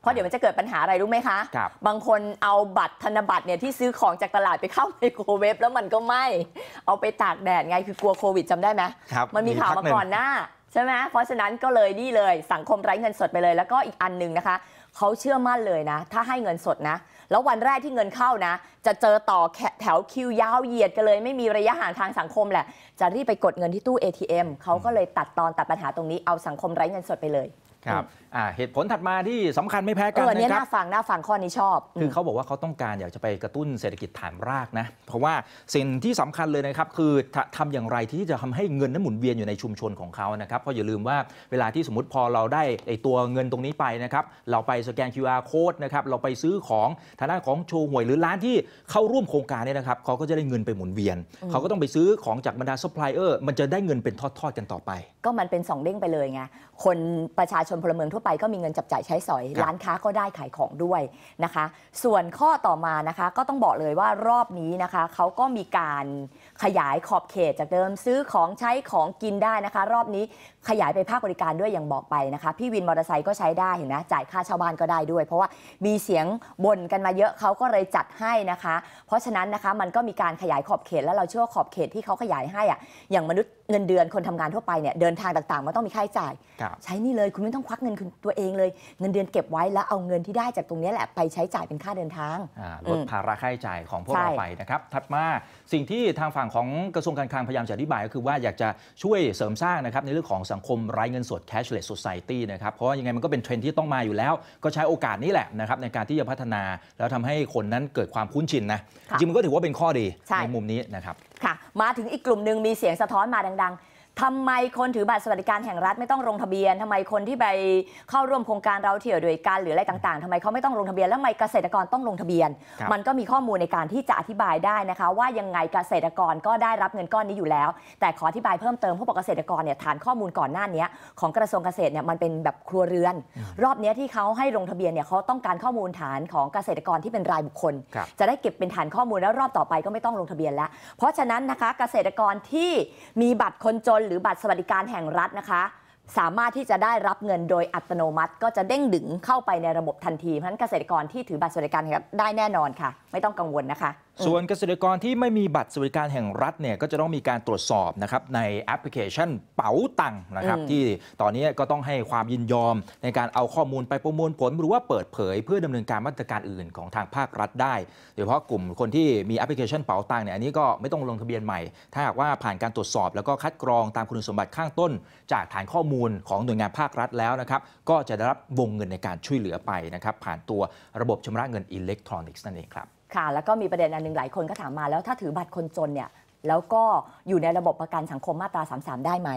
Speaker 2: เพราะเดี๋ยวมันจะเกิดปัญหาอะไรรู้ไหมคะครับบางคนเอาบัตรธนบัตรเนี่ยที่ซื้อของจากตลาดไปเข้าไมโครเวฟแล้วมันก็ไหม่เอาไปตากแดดไงคือกลัวโควิดจำได้ไหมครับมันมีข่าวมาก่อนหน้าใช่ไหม เพราะฉะนั้นก็เลยนี่เลยสังคมไร้เงินสดไปเลย แล้วก็อีกอันหนึ่งนะคะ เขาเชื่อมั่นเลยนะ ถ้าให้เงินสดนะ แล้ววันแรกที่เงินเข้านะจะเจอต่อแแถวคิวยาวเหยียดกันเลย ไม่มีระยะห่างทางสังคมแหละจะรีบไปกดเงินที่ตู้ ATM เขาก็เลยตัดตอนตัดปัญหาตรงนี้เอาสังคมไร้เงินสดไปเลย
Speaker 1: ครับเหตุผลถัดมาที่สำคัญไม่แพ้กันนะครับเนี่น่า
Speaker 2: ฟังน่าฟังข้อนี้ชอบ ค
Speaker 1: ือเขาบอกว่าเขาต้องการอยากจะไปกระตุ้นเศรษฐกิจฐานรากนะ เพราะว่าสิ่งที่สำคัญเลยนะครับคือทำอย่างไรที่จะทำให้เงินนั้นหมุนเวียนอยู่ในชุมชนของเขานะครับ เพราะอย่าลืมว่าเวลาที่สมมติพอเราได้ไอตัวเงินตรงนี้ไปนะครับ เราไปสแกน QR code นะครับ เราไปซื้อของทางด้านของโชว์หวย หรือร้านที่เข้าร่วมโครงการเนี่ยนะครับเขาก็จะได้เงินไปหมุนเวียน เขาก็ต้องไปซื้อของจากบรรดาซัพพลายเออร์ มันจะได้เงินเป็นทอดๆ กันต่อไป
Speaker 2: ก็มันเป็น 2เด้งไปเลยไงคนประชาชนนพลเมืองทั่วไปก็มีเงินจับจ่ายใช้สอยร้านค้าก็ได้ขายของด้วยนะคะ ส่วนข้อต่อมานะคะ ก็ต้องบอกเลยว่ารอบนี้นะคะเขาก็มีการขยายขอบเขตจากเดิมซื้อของใช้ของกินได้นะคะ รอบนี้ขยายไปภาคบริการด้วยอย่างบอกไปนะคะ พี่วินมอเตอร์ไซค์ก็ใช้ได้เห็นนะจ่ายค่าเช่าบ้านก็ได้ด้วย เพราะว่ามีเสียงบ่นกันมาเยอะเขาก็เลยจัดให้นะคะ เพราะฉะนั้นนะคะมันก็มีการขยายขอบเขต แล้วเราเชื่อขอบเขตที่เขาขยายให้อ่ะอย่างมนุษย์เงินเดือนคนทำงานทั่วไปเนี่ยเดินทางต่างๆมันต้องมีค่าใช้จ่าย ใช้นี่เลยคุณไม่ต้องควักเงินคุณตัวเองเลย เงินเดือนเก็บไว้แล้วเอาเงินที่ได้จากตรงนี้แหละไปใช้จ่ายเป็นค่าเดินทาง
Speaker 1: ลดภาระค่าใช้จ่ายของพวกเราไปนะครับ ถัดมาสิ่งที่ทางฝั่งของกระทรวงการคลังพยายามจะอธิบาย ก็คือว่าอยากจะช่วยเสริมสร้างนะครับ ในเรื่องของสังคมไร้เงินสด cashless society นะครับเพราะยังไงมันก็เป็นเทรนที่ต้องมาอยู่แล้วก็ใช้โอกาสนี้แหละนะครับในการที่จะพัฒนาแล้วทำให้คนนั้นเกิดความคุ้นชินนะจริงมันก็ถือว่าเป็นข้อดีในมุมนี้นะครับ
Speaker 2: ค่ะมาถึงอีกกลุ่มหนึ่งมีเสียงสะท้อนมาดังทำไมคนถือบัตรสวัสดิการแห่งรัฐไม่ต้องลงทะเบียนทำไมคนที่ไปเข้าร่วมโครงการเราเที่ยวโดยการหรืออะไรต่างๆ ทำไมเขาไม่ต้องลงทะเบียนแล้วทำไมเกษตรกรต้องลงทะเบียน มันก็มีข้อมูลในการที่จะอธิบายได้นะคะ ว่ายังไงเกษตรกรก็ได้รับเงินก้อนนี้อยู่แล้ว แต่ขออธิบายเพิ่มเติมเพราะกอบเกษตรกรเนี่ยฐานข้อมูลก่อนหน้านี้ของกระทรวงเกษตรเนี่ยมันเป็นแบบครัวเรือน รอบนี้ที่เขาให้ลงทะเบียนเนี่ยเขาต้องการข้อมูลฐานของเกษตรกรที่เป็นรายบุคคลจะได้เก็บเป็นฐานข้อมูลแล้วรอบต่อไปก็ไม่ต้องลงทะเบียนแล้ว เพราะฉะนั้นนะคะเกษตรกรที่มีบัตรคนจนหรือบัตรสวัสดิการแห่งรัฐนะคะ สามารถที่จะได้รับเงินโดยอัตโนมัติ ก็จะเด้งดึงเข้าไปในระบบทันที เพราะฉะนั้นเกษตรกรที่ถือบัตรสวัสดิการแห่งรัฐได้แน่นอนค่ะ ไม่ต้องกังวลนะคะส่ว
Speaker 1: นเกษตรกรที่ไม่มีบัตรสวัสดิการแห่งรัฐเนี่ยก็จะต้องมีการตรวจสอบนะครับในแอปพลิเคชันเป๋าตังค์นะครับที่ตอนนี้ก็ต้องให้ความยินยอมในการเอาข้อมูลไปประมวลผลหรือว่าเปิดเผยเพื่อดำเนินการมาตรการอื่นของทางภาครัฐได้โดยเฉพาะกลุ่มคนที่มีแอปพลิเคชันเป๋าตังค์เนี่ยอันนี้ก็ไม่ต้องลงทะเบียนใหม่ ถ้าหากว่าผ่านการตรวจสอบแล้วก็คัดกรองตามคุณสมบัติข้างต้น จากฐานข้อมูลของหน่วยงานภาครัฐแล้วนะครับก็จะได้รับวงเงินในการช่วยเหลือไปนะครับผ่านตัวระบบชำระเงินอิเล็กทรอนิกส์นั่นเองครับ
Speaker 2: ค่ะ แล้วก็มีประเด็นอันหนึ่งหลายคนก็ถามมาแล้วถ้าถือบัตรคนจนเนี่ย แล้วก็อยู่ในระบบประกันสังคมมาตรา33ได้ไหม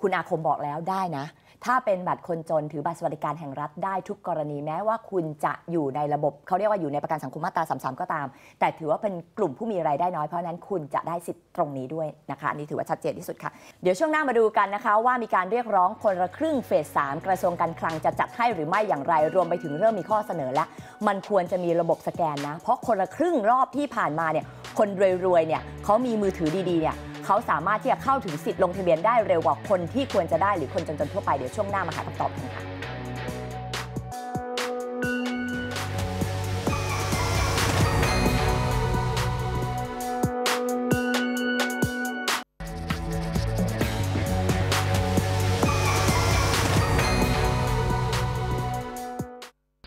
Speaker 2: คุณอาคมบอกแล้วได้นะถ้าเป็นบัตรคนจนถือบัตรสวัสดิการแห่งรัฐได้ทุกกรณีแม้ว่าคุณจะอยู่ในระบบเขาเรียกว่าอยู่ในประกันสังคมมาตราสาามก็ตาม แต่ถือว่าเป็นกลุ่มผู้มีรายได้น้อยเพราะนั้นคุณจะได้สิทธิ์ตรงนี้ด้วยนะคะอันนี้ถือว่าชัดเจนที่สุดค่ะ เดี๋ยวช่วงหน้ามาดูกันนะคะ ว่ามีการเรียกร้องคนละครึ่งเฟสสามกระทรวงการคลังจะจัดให้หรือไม่อย่างไรรวมไปถึงเริ่มมีข้อเสนอแล้วมันควรจะมีระบบสแกนนะเพราะคนละครึ่งรอบที่ผ่านมาเนี่ยคนรวยๆเนี่ยเขามีมือถือดีๆเนี่ยเขาสามารถที่จะเข้าถึงสิทธิ์ลงทะเบียนได้เร็วกว่าคนที่ควรจะได้ หรือคนจนๆทั่วไปเดี๋ยวช่วงหน้ามาหาคำตอบกันค่ะ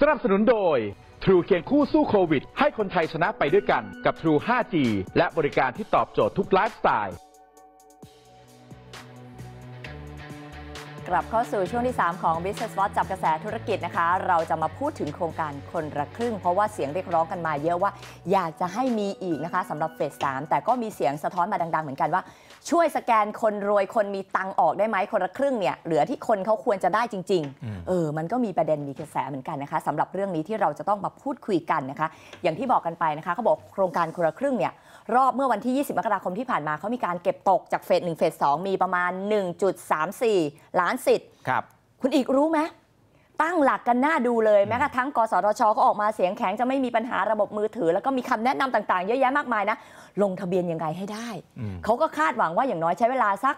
Speaker 1: สนับสนุนโดย True เคียงคู่สู้โควิด ให้คนไทยชนะไปด้วยกันกับ True 5G และบริการที่ตอบโจทย์ทุกไลฟ์สไตล์
Speaker 2: กลับเข้าสู่ช่วงที่ 3 ของ Business Watch จับกระแสธุรกิจนะคะ เราจะมาพูดถึงโครงการคนละครึ่งเพราะว่าเสียงเรียกร้องกันมาเยอะว่า อยากจะให้มีอีกนะคะสำหรับเฟสสามแต่ก็มีเสียงสะท้อนมาดังๆเหมือนกันว่า ช่วยสแกนคนรวยคนมีตังออกได้ไหมคนละครึ่งเนี่ยเหลือที่คนเขาควรจะได้จริงๆเออมันก็มีประเด็นมีกระแสเหมือนกันนะคะสำหรับเรื่องนี้ที่เราจะต้องมาพูดคุยกันนะคะ อย่างที่บอกกันไปนะคะเขาบอกโครงการคนละครึ่งเนี่ยรอบเมื่อวันที่ 20มกราคมที่ผ่านมา เขามีการเก็บตกจากเฟส1เฟส2มีประมาณ 1.34 ล้านสิทธิ์ครับ คุณอีกรู้ไหมตั้งหลักกันหน้าดูเลยแม้กระทั่งกสทชก็ออกมาเสียงแข็งจะไม่มีปัญหาระบบมือถือ แล้วก็มีคำแนะนำต่าง ๆ เยอะแยะมากมายนะ ลงทะเบียนยังไงให้ได้ เขาก็คาดหวังว่าอย่างน้อยใช้เวลาสัก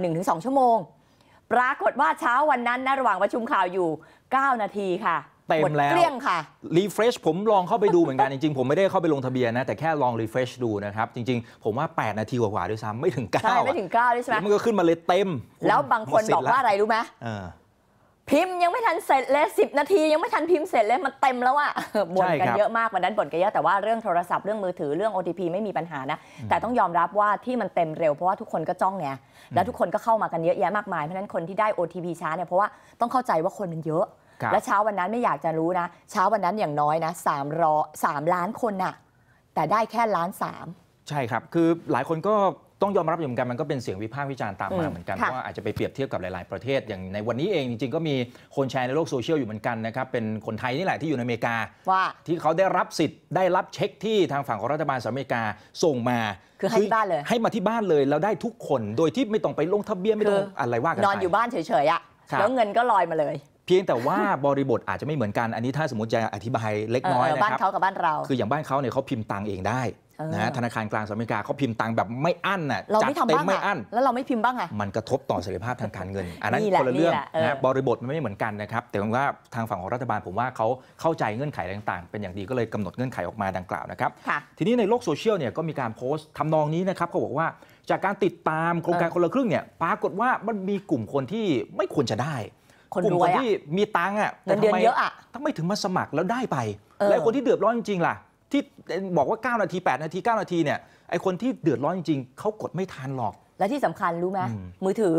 Speaker 2: หนึ่งถึงสองชั่วโมงปรากฏว่าเช้าวันนั้นนะระหว่างประชุมข่าวอยู่ 9 นาทีค่ะเต็มแล้วเกลี้ยงค่ะ
Speaker 1: รีเฟรชผมลองเข้าไปดูเหมือนกัน จริงๆ ผมไม่ได้เข้าไปลงทะเบียนนะแต่แค่ลองรีเฟรชดูนะครับ จริง ๆ ผมว่า 8 นาทีกว่าๆด้วยซ้ำไม่ถึง9ใช่ไม่ถึ
Speaker 2: ง9ด้วยใช่ไหมมันก็ขึ้นม
Speaker 1: าเลยเต็ม แล้วบางคนบอกว่าอะไรรู้ไหม
Speaker 2: พิมพ์ยังไม่ทันเสร็จเลยสินาทียังไม่ทันพิมพ์เสร็จเลยมันเต็มแล้วอะบ่นกันเยอะมากวันนั้นบ่นกันเยอะแต่ว่าเรื่องโทรศัพท์เรื่องมือถือเรื่อง OTP ไม่มีปัญหานะ แต่ต้องยอมรับว่าที่มันเต็มเร็วเพราะว่าทุกคนก็จ้องไงแล้วทุกคนก็เข้ามากันเยอะแยะมากมายเพราะนั้นคนที่ได้ OTP ช้าเนี่ยเพราะว่าต้องเข้าใจว่าคนมันเยอะและเช้าวันนั้นไม่อยากจะรู้นะ เช้าวันนั้นอย่างน้อยนะสามร้อสามล้านคนน่ะแต่ได้แค่ล้านสาม
Speaker 1: ใช่ครับคือหลายคนก็ต้องยอมรับอยู่เหมือนกันมันก็เป็นเสียงวิพากษ์วิจารณ์ตามมาเหมือนกันว่าอาจจะไปเปรียบเทียบกับหลาย ๆ ประเทศ อย่างในวันนี้เองจริง ๆ ก็มีคนแชร์ในโลกโซเชียลอยู่เหมือนกันนะครับเป็นคนไทยนี่แหละที่อยู่ในอเมริกา ว่าที่เขาได้รับสิทธิ์ได้รับเช็คที่ทางฝั่งของรัฐบาลสหรัฐอเมริกาส่งมาคือให้บ้านเลยให้มาที่บ้านเลยแล้วได้ทุกคนโดยที่ไม่ต้องไปลงทะเบียนไม่ต้องอะไรว่ากันนอนอยู่บ้
Speaker 2: านเฉยๆอ่ะแล้วเงินก็ลอยมาเลย
Speaker 1: เพียงแต่ว่าบริบทอาจจะไม่เหมือนกันอันนี้ถ้าสมมติจะอธิบายเล็กน้อยนะครับบ้านเขากับบ้านเรา คืออย่างบ้านเขาเนี่ยเขาพิมพ์ตังเองได้นะธนาคารกลางสหรัฐอเมริกาเขาพิมพ์ตังแบบไม่อั้นน่ะจัดเต็มไม่อั้น
Speaker 2: แล้วเราไม่พิมพ์บ้างอ่ะ
Speaker 1: มันกระทบต่อเสรีภาพทางการเงิน อันนั้นคนละเรื่องนะบริบทมันไม่เหมือนกันนะครับแต่ว่าทางฝั่งของรัฐบาลผมว่าเขาเข้าใจเงื่อนไขต่าง ๆ เป็นอย่างดีก็เลยกำหนดเงื่อนไขออกมาดังกล่าวนะครับ ทีนี้ในโลกโซเชียลเนี่ยก็มีการโพสต์ทำนองนี้นะครับเขาบอกว่าจากการติดตามโครงการคนละครึ่งเนี่ยปรากฏว่ามันมีกลุ่มคนที่ไม่ควรจะได้คนรวยที่มีตังค์อ่ะแต่ทำไมทำไมถึงมาสมัครแล้วได้ไป แล้วคนที่เดือดร้อนจริง ๆ ล่ะ ที่บอกว่า9นาที8นาที9นาทีเนี่ยไอคนที่เดือดร้อนจริง ๆเขากดไม่ทันหรอก
Speaker 2: และที่สำคัญรู้ไหมมือถือ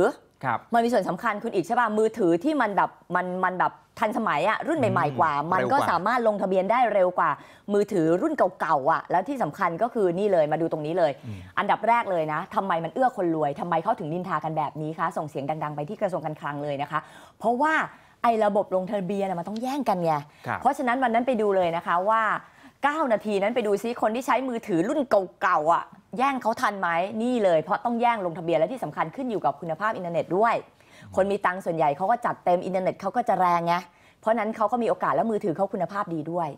Speaker 2: มันมีส่วนสำคัญคุณอีกใช่ป่ะ มือถือที่มันแบบมันมันแบบทันสมัยอะรุ่นใหม่ๆ กว่า มันก็สามารถลงทะเบียนได้เร็วกว่า มือถือรุ่นเก่าๆอะแล้วที่สำคัญก็คือนี่เลยมาดูตรงนี้เลย อันดับแรกเลยนะทำไมมันเอื้อคนรวย ทำไมเขาถึงนินทากันแบบนี้คะส่งเสียงดังๆไปที่กระทรวงการคลังเลยนะคะ เพราะว่าไอ้ระบบลงทะเบียนมันต้องแย่งกันไงเพราะฉะนั้นวันนั้นไปดูเลยนะคะว่า 9 นาทีนั้นไปดูซิคนที่ใช้มือถือรุ่นเก่าๆอ่ะแย่งเขาทันไหมนี่เลยเพราะต้องแย่งลงทะเบียนและที่สำคัญขึ้นอยู่กับคุณภาพอินเทอร์เน็ตด้วย คนมีตังส่วนใหญ่เขาก็จัดเต็มอินเทอร์เน็ตเขาก็จะแรงไงเพราะนั้นเขาก็มีโอกาสและมือถือเขาคุณภาพดี
Speaker 1: ด้วย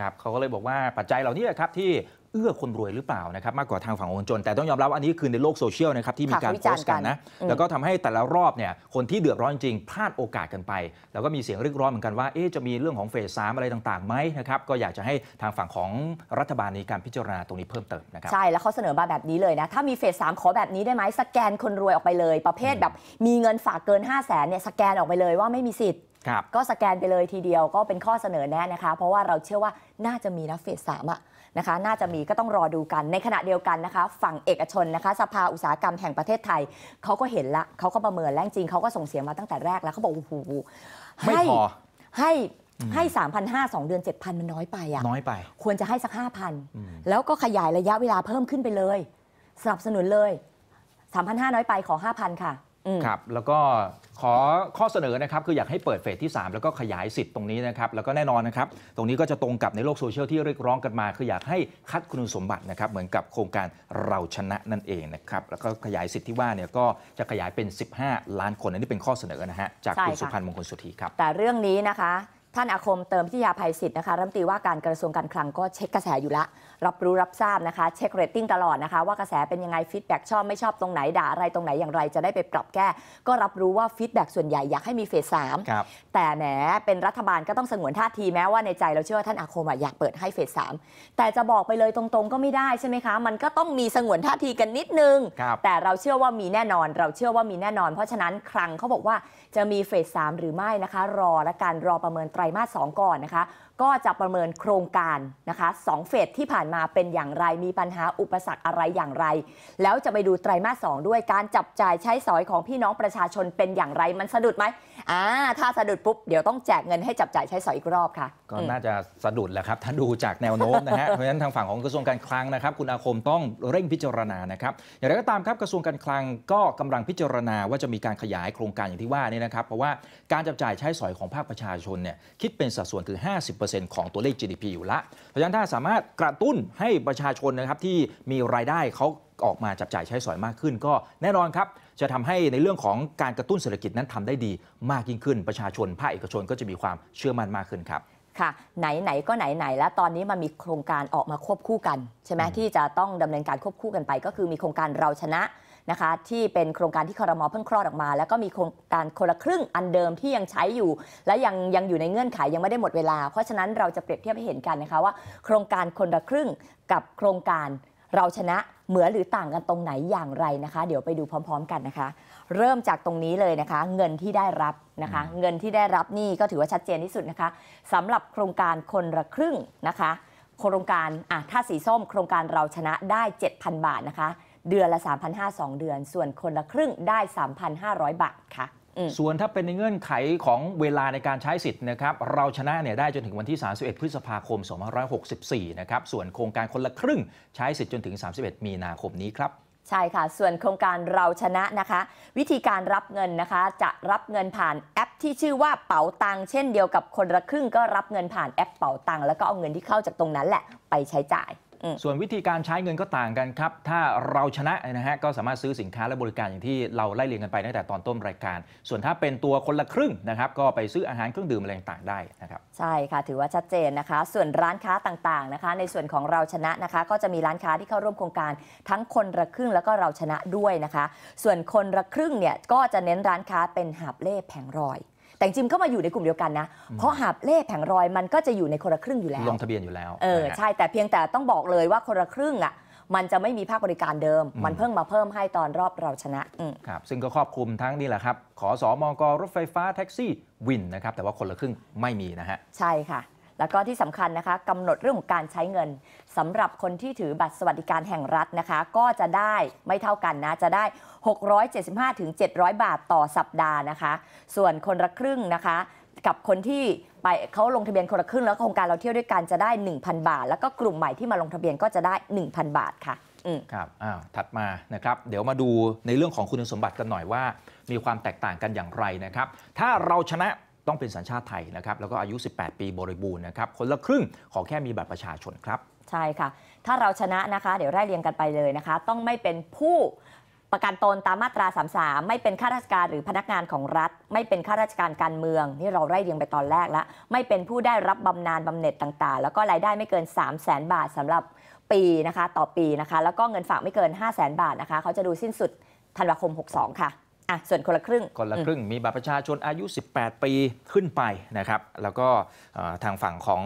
Speaker 1: ครับเขาก็เลยบอกว่าปัจจัยเหล่านี้ครับที่เอื้อคนรวยหรือเปล่านะครับมากกว่าทางฝั่งคนจน แต่ต้องยอมรับอันนี้คือในโลกโซเชียลนะครับที่มีการโพสต์กันนะแล้วก็ทำให้แต่ละรอบเนี่ยคนที่เดือดร้อนจริงพลาดโอกาสกันไป แล้วก็มีเสียงเรียกร้องเหมือนกันว่า เอ๊จะมีเรื่องของเฟสสามอะไรต่างๆไหมนะครับก็อยากจะให้ทางฝั่งของรัฐบาลในการพิจารณาตรงนี้เพิ่มเติมนะครับใช่
Speaker 2: แล้วเขาเสนอมาแบบนี้เลยนะถ้ามีเฟสสามขอแบบนี้ได้ไหมสแกนคนรวยออกไปเลย ประเภทแบบมีเงินฝากเกิน5 0 0แสนเนี่ยสแกนออกไปเลยว่าไม่มีสิทธิ์ก็สแกนไปเลยทีเดียวก็เป็นข้อเสนอแนะนะคะเพราะว่าเราเชื่อว่าน่าจะมีนะเฟสสามอะนะคะ น่าจะมีก็ต้องรอดูกัน ในขณะเดียวกันนะคะ ฝั่งเอกชนนะคะ สภาอุตสาหกรรมแห่งประเทศไทย เขาก็เห็นละเขาก็ประเมินแรงจริง เขาก็ส่งเสียงมาตั้งแต่แรกแล้วเขาบอก โอ้โห ไม่พอ ให้ให้ 3,500งเดือน 7,000 มันน้อยไปอะน้อยไป ควรจะให้สัก 5,000 แล้วก็ขยายระยะเวลาเพิ่มขึ้นไปเลย สนับสนุนเลย 3,500 น้อยไปขอ5,000ค่ะ
Speaker 1: ครับแล้วก็ขอข้อเสนอนะครับคืออยากให้เปิดเฟสที่ 3 แล้วก็ขยายสิทธิ์ตรงนี้นะครับ แล้วก็แน่นอนนะครับ ตรงนี้ก็จะตรงกับในโลกโซเชียลที่เรียกร้องกันมาคืออยากให้คัดคุณสมบัตินะครับเหมือนกับโครงการเราชนะนั่นเองนะครับแล้วก็ขยายสิทธิ์ที่ว่าเนี่ยก็จะขยายเป็น 15 ล้านคนอันนี้เป็นข้อเสนอนะฮะจากคุณสุพันธ์มงคลสุธีครับ
Speaker 2: แต่เรื่องนี้นะคะ ท่านอาคมเติมพิทยาภัยสิทธิ์นะคะรัฐมนตรีว่าการกระทรวงการคลังก็เช็คกระแสอยู่ละรับรู้รับทราบนะคะเช็คเรตติ้งตลอดนะคะ ว่ากระแสเป็นยังไงฟีดแบ็ชอบไม่ชอบตรงไหนด่า อะไรตรงไหนอย่างไรจะได้ไปปรับแก้ ก็รับรู้ว่าฟีดแบ็ส่วนใหญ่ อยากให้มีเฟสสามแต่แหมเป็นรัฐบาลก็ต้องสงวนท่าทีแม้ว่าในใจเราเชื่อว่าท่านอาคมอยากเปิดให้เฟสสามแต่จะบอกไปเลยตรงๆ ก็ไม่ได้ใช่ไหมคะ มันก็ต้องมีสงวนท่าทีกันนิดนึง แต่เราเชื่อว่ามีแน่นอนเราเชื่อว่ามีแน่นอนเพราะฉะนั้นครั้งเขาบอกว่าจะมีเฟสสามหรือไม่นะคะ รอและการรอประเมินไตรมาสสองก่อนนะคะก็จะประเมินโครงการนะคะสองเฟสที่ผ่านมาเป็นอย่างไรมีปัญหาอุปสรรคอะไรอย่างไรแล้วจะไปดูไตรมาสสด้วยการจับจ่ายใช้สอยของพี่น้องประชาชนเป็นอย่างไรมันสะดุดไหมอ่าถ้าสะดุด ปุ๊บ เดี๋ยวต้องแจกเงินให้จับจ่ายใช้สอยอีกรอบค่ะก็น่า
Speaker 1: จะสะดุดแหละครับ ถ้าดูจากแนวโน้มนะฮะเพราะฉะนั้นทางฝั่งของกระทรวงการคลังนะครับคุณอาคมต้องเร่งพิจารณานะครับอย่างไรก็ตามครับกระทรวงการคลังก็กำลังพิจารณาว่าจะมีการขยายโครงการอย่างที่ว่านี่นะครับเพราะว่าการจับจ่ายใช้สอยของภาคประชาชนเนี่ยคิดเป็นสัดส่วนคือ 50 40%ของตัวเลข GDP อยู่ละเพราะฉะนั้นถ้าสามารถกระตุ้นให้ประชาชนนะครับที่มีรายได้เขาออกมาจับจ่ายใช้สอยมากขึ้น ก็แน่นอนครับจะทำให้ในเรื่องของการกระตุ้นเศรษฐกิจนั้นทำได้ดี มากยิ่งขึ้น ประชาชนภาคเอกชนก็จะมีความเชื่อมั่นมากขึ้นครับ
Speaker 2: ค่ะไหนๆก็ไหนๆแล้วตอนนี้มันมีโครงการออกมาควบคู่กัน ใช่ไหมที่จะต้องดำเนินการควบคู่กันไป ก็คือมีโครงการเราชนะนะคะ ที่เป็นโครงการที่คอรมอเพิ่งคลอดออกมา แล้วก็มีโครงการคนละครึ่งอันเดิมที่ยังใช้อยู่ และยังยังอยู่ในเงื่อนไขยังไม่ได้หมดเวลาเพราะฉะนั้นเราจะเปรียบเทียบให้เห็นกันนะคะว่า โครงการคนละครึ่งกับโครงการเราชนะเหมือนหรือต่างกันตรงไหนอย่างไรนะคะ เดี๋ยวไปดูพร้อม ๆ กันนะคะ เริ่มจากตรงนี้เลยนะคะ เงินที่ได้รับนะคะ เงินที่ได้รับนี่ก็ถือว่าชัดเจนที่สุดนะคะสำหรับโครงการคนละครึ่งนะคะ โครงการอ่ะถ้าสีส้ม โครงการเราชนะได้ 7,000 บาทนะคะเดือนละ 3,500 2 เดือน ส่วนคนละครึ่งได้ 3,500 บาทค่ะ
Speaker 1: ส่วนถ้าเป็นในเงื่อนไขของเวลาในการใช้สิทธิ์นะครับ เราชนะเนี่ยได้จนถึงวันที่ 31 พฤษภาคม 2564 นะครับ ส่วนโครงการคนละครึ่งใช้สิทธิ์จนถึง 31 มีนาคมนี้ครับ
Speaker 2: ใช่ค่ะ ส่วนโครงการเราชนะนะคะ วิธีการรับเงินนะคะ จะรับเงินผ่านแอปที่ชื่อว่าเป๋าตังเช่นเดียวกับคนละครึ่ง ก็รับเงินผ่านแอปเป๋าตังแล้วก็เอาเงินที่เข้าจากตรงนั้นแหละไปใช้จ่าย
Speaker 1: ส่วนวิธีการใช้เงินก็ต่างกันครับ ถ้าเราชนะนะฮะก็สามารถซื้อสินค้าและบริการอย่างที่เราไล่เรียงกันไปตั้งแต่ตอนต้นรายการ ส่วนถ้าเป็นตัวคนละครึ่งนะครับก็ไปซื้ออาหารเครื่องดื่มอะไรต่างได้นะครับ
Speaker 2: ใช่ค่ะถือว่าชัดเจนนะคะ ส่วนร้านค้าต่างๆนะคะ ในส่วนของเราชนะนะคะก็จะมีร้านค้าที่เข้าร่วมโครงการ ทั้งคนละครึ่งแล้วก็เราชนะด้วยนะคะ ส่วนคนละครึ่งเนี่ยก็จะเน้นร้านค้าเป็นหับเล่แผงรอยแต่จริงก็มาอยู่ในกลุ่มเดียวกันนะ เพราะหาบเล่แผงรอยมันก็จะอยู่ในคนละครึ่งอยู่แล้วลง
Speaker 1: ทะเบียนอยู่แล้วเออใช่
Speaker 2: แต่เพียงแต่ต้องบอกเลยว่าคนละครึ่งอ่ะมันจะไม่มีภาคบริการเดิม มันเพิ่งมาเพิ่มให้ตอนรอบเราชนะ
Speaker 1: ครับซึ่งก็ครอบคลุมทั้งนี่แหละครับ ขอสอมอกรถไฟฟ้าแท็กซี่วินนะครับ แต่ว่าคนละครึ่งไม่มีนะฮะ
Speaker 2: ใช่ค่ะแล้วก็ที่สำคัญนะคะกำหนดเรื่องของการใช้เงิน สำหรับคนที่ถือบัตรสวัสดิการแห่งรัฐนะคะ ก็จะได้ไม่เท่ากันนะจะได้ 675 ถึง 700 บาทต่อสัปดาห์นะคะ ส่วนคนละครึ่งนะคะ กับคนที่ไปเขาลงทะเบียนคนละครึ่งแล้วโครงการเราเที่ยวด้วยกันจะได้ 1,000 บาท แล้วก็กลุ่มใหม่ที่มาลงทะเบียนก็จะได้ 1,000 บาทค่ะครับ
Speaker 1: อ้าวถัดมานะครับ เดี๋ยวมาดูในเรื่องของคุณสมบัติกันหน่อยว่า มีความแตกต่างกันอย่างไรนะครับ ถ้าเราชนะต้องเป็นสัญชาติไทยนะครับแล้วก็อายุ 18 ปีบริบูรณ์นะครับ คนละครึ่งขอแค่มีบัตรประชาชนครับ ใช
Speaker 2: ่ค่ะ ถ้าเราชนะนะคะ เดี๋ยวไล่เรียงกันไปเลยนะคะ ต้องไม่เป็นผู้ประกันตนตามมาตรา 33 ไม่เป็นข้าราชการหรือพนักงานของรัฐ ไม่เป็นข้าราชการการเมืองนี่เราไล่เรียงไปตอนแรกแล้วไม่เป็นผู้ได้รับบำนาญบำเหน็จต่างๆ แล้วก็รายได้ไม่เกิน 3 0 0 0 0 0 บาทสำหรับปีนะคะต่อปีนะคะ แล้วก็เงินฝากไม่เกิน 5 0 0 0 0 0บาทนะคะเขาจะดูสิ้นสุดธันวาคม 62 ค่ะ
Speaker 1: อ่ะส่วนคนละครึ่งคนละครึ่งมีบัตรประชาชนอายุ 18 ปีขึ้นไปนะครับแล้วก็ทางฝั่งของ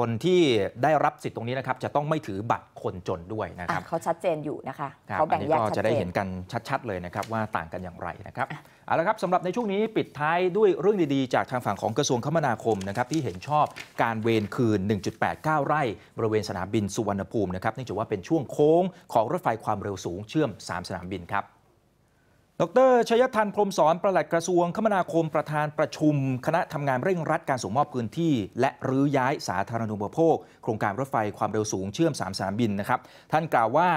Speaker 1: คนที่ได้รับสิทธิ์ตรงนี้นะครับจะต้องไม่ถือบัตรคนจนด้วยนะครับเ
Speaker 2: ขาชัดเจนอยู่นะคะ
Speaker 1: เขาแบ่งแยกชัดเจนจะได้เห็นกันชัด ๆเลยนะครับว่าต่างกันอย่างไรนะครับเอาละครับสำหรับในช่วงนี้ปิดท้ายด้วยเรื่องดีๆ จากทางฝั่งของกระทรวงคมนาคมนะครับที่เห็นชอบการเวนคืน 1.89 ไร่บริเวณสนามบินสุวรรณภูมินะครับเนื่องจากว่าเป็นช่วงโค้งของรถไฟความเร็วสูงเชื่อม 3 สนามบินครับดรชยธันพรมสอนประหลัดกระทรวงคมนาคมประธานประชุม คณะทำงานเร่งรัดการส่งมอบพื้นที่ และรื้อย้ายสาธารณูปโภค โครงการรถไฟความเร็วสูงเชื่อม3สามบินนะครับ ท่านกล่าวว่า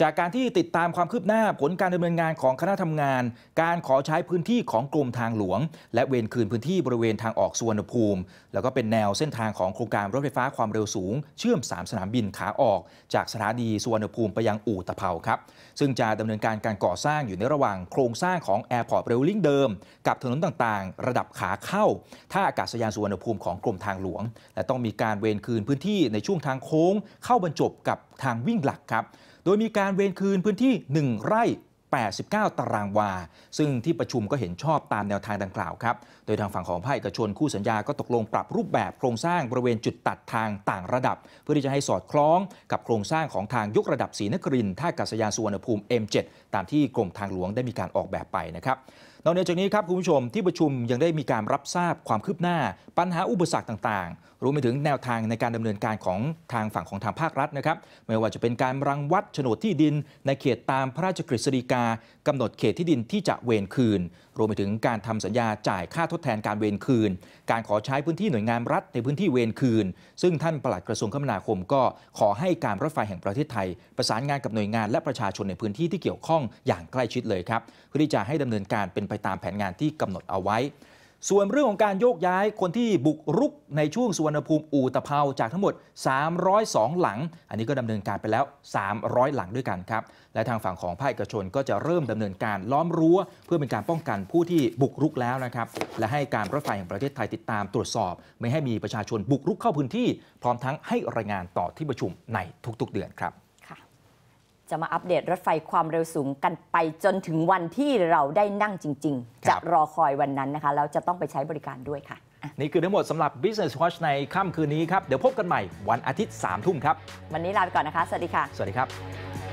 Speaker 1: จากการที่ติดตามความคืบหน้าผลการดำเนินงานของคณะทำงาน การขอใช้พื้นที่ของกรมทางหลวง และเวนคืนพื้นที่บริเวณทางออกสุวรรณภูมิแล้วก็เป็นแนวเส้นทางของโครงการรถไฟฟ้าความเร็วสูง เชื่อม 3 สนามบินขาออก จากสถานีสุวรรณภูมิไปยังอู่ตะเภาครับ ซึ่งจะดำเนินการการก่อสร้างอยู่ในระหว่างโครงสร้างของแอร์พอร์ตเรลลิงเดิม กับถนนต่างๆ ระดับขาเข้าท่าอากาศยานสุวรรณภูมิของกรมทางหลวง และต้องมีการเวนคืนพื้นที่ในช่วงทางโค้ง เข้าบรรจบกับทางวิ่งหลักครับโดยมีการเวนคืนพื้นที่ 1 ไร่89ตารางวา ซึ่งที่ประชุมก็เห็นชอบตามแนวทางดังกล่าวครับ โดยทางฝั่งของภาคเอกชนคู่สัญญาก็ตกลงปรับรูปแบบ โครงสร้างบริเวณจุดตัดทางต่างระดับ เพื่อที่จะให้สอดคล้องกับโครงสร้างของทางยกระดับศรีนครินท่ากาศยานสุวรรณภูมิ M7 ตามที่กรมทางหลวงได้มีการออกแบบไปนะครับ นอกจากนี้ครับคุณผู้ชมที่ประชุมยังได้มีการรับทราบความคืบหน้า ปัญหาอุปสรรคต่างรวมไปถึงแนวทางในการดำเนินการของทางฝั่งของทางภาครัฐนะครับไม่ว่าจะเป็นการรังวัดโฉนดที่ดิน ในเขตตามพระราชกฤษฎีกา กำหนดเขตที่ดินที่จะเวนคืน รวมไปถึงการทำสัญญาจ่ายค่าทดแทนการเวนคืน การขอใช้พื้นที่หน่วยงานรัฐในพื้นที่เวนคืน ซึ่งท่านปลัดกระทรวงคมนาคม ก็ขอให้การรถไฟแห่งประเทศไทย ประสานงานกับหน่วยงานและประชาชนในพื้นที่ที่เกี่ยวข้องอย่างใกล้ชิดเลยครับเพื่อที่จะให้ดำเนินการเป็นไปตามแผนงานที่กำหนดเอาไว้ส่วนเรื่องของการโยกย้ายคนที่บุกรุกในช่วงสุวรรณภูมิ อู่ตะเภาจากทั้งหมด 302 หลัง อันนี้ก็ดำเนินการไปแล้ว 300 หลังด้วยกันครับ และทางฝั่งของภาคเอกชนก็จะเริ่มดำเนินการล้อมรั้วเพื่อเป็นการป้องกันผู้ที่บุกรุกแล้วนะครับ และให้การรถไฟแห่งประเทศไทยติดตามตรวจสอบ ไม่ให้มีประชาชนบุกรุกเข้าพื้นที่พร้อมทั้งให้รายงานต่อที่ประชุมในทุกๆเดือนครับ
Speaker 2: จะมาอัปเดตรถไฟความเร็วสูงกันไปจนถึงวันที่เราได้นั่งจริง ๆ จะรอคอยวันนั้นนะคะแล้วจะต้องไปใช้บริการด้วยค่ะ
Speaker 1: นี่คือทั้งหมดสำหรับ Business Watch ในค่ำคืนนี้ครับ เดี๋ยวพบกันใหม่ วันอาทิตย์ 3 ทุ่มครับ วันนี้ลาไปก่อนนะคะ สวัสดีค่ะ สวัสดีครับ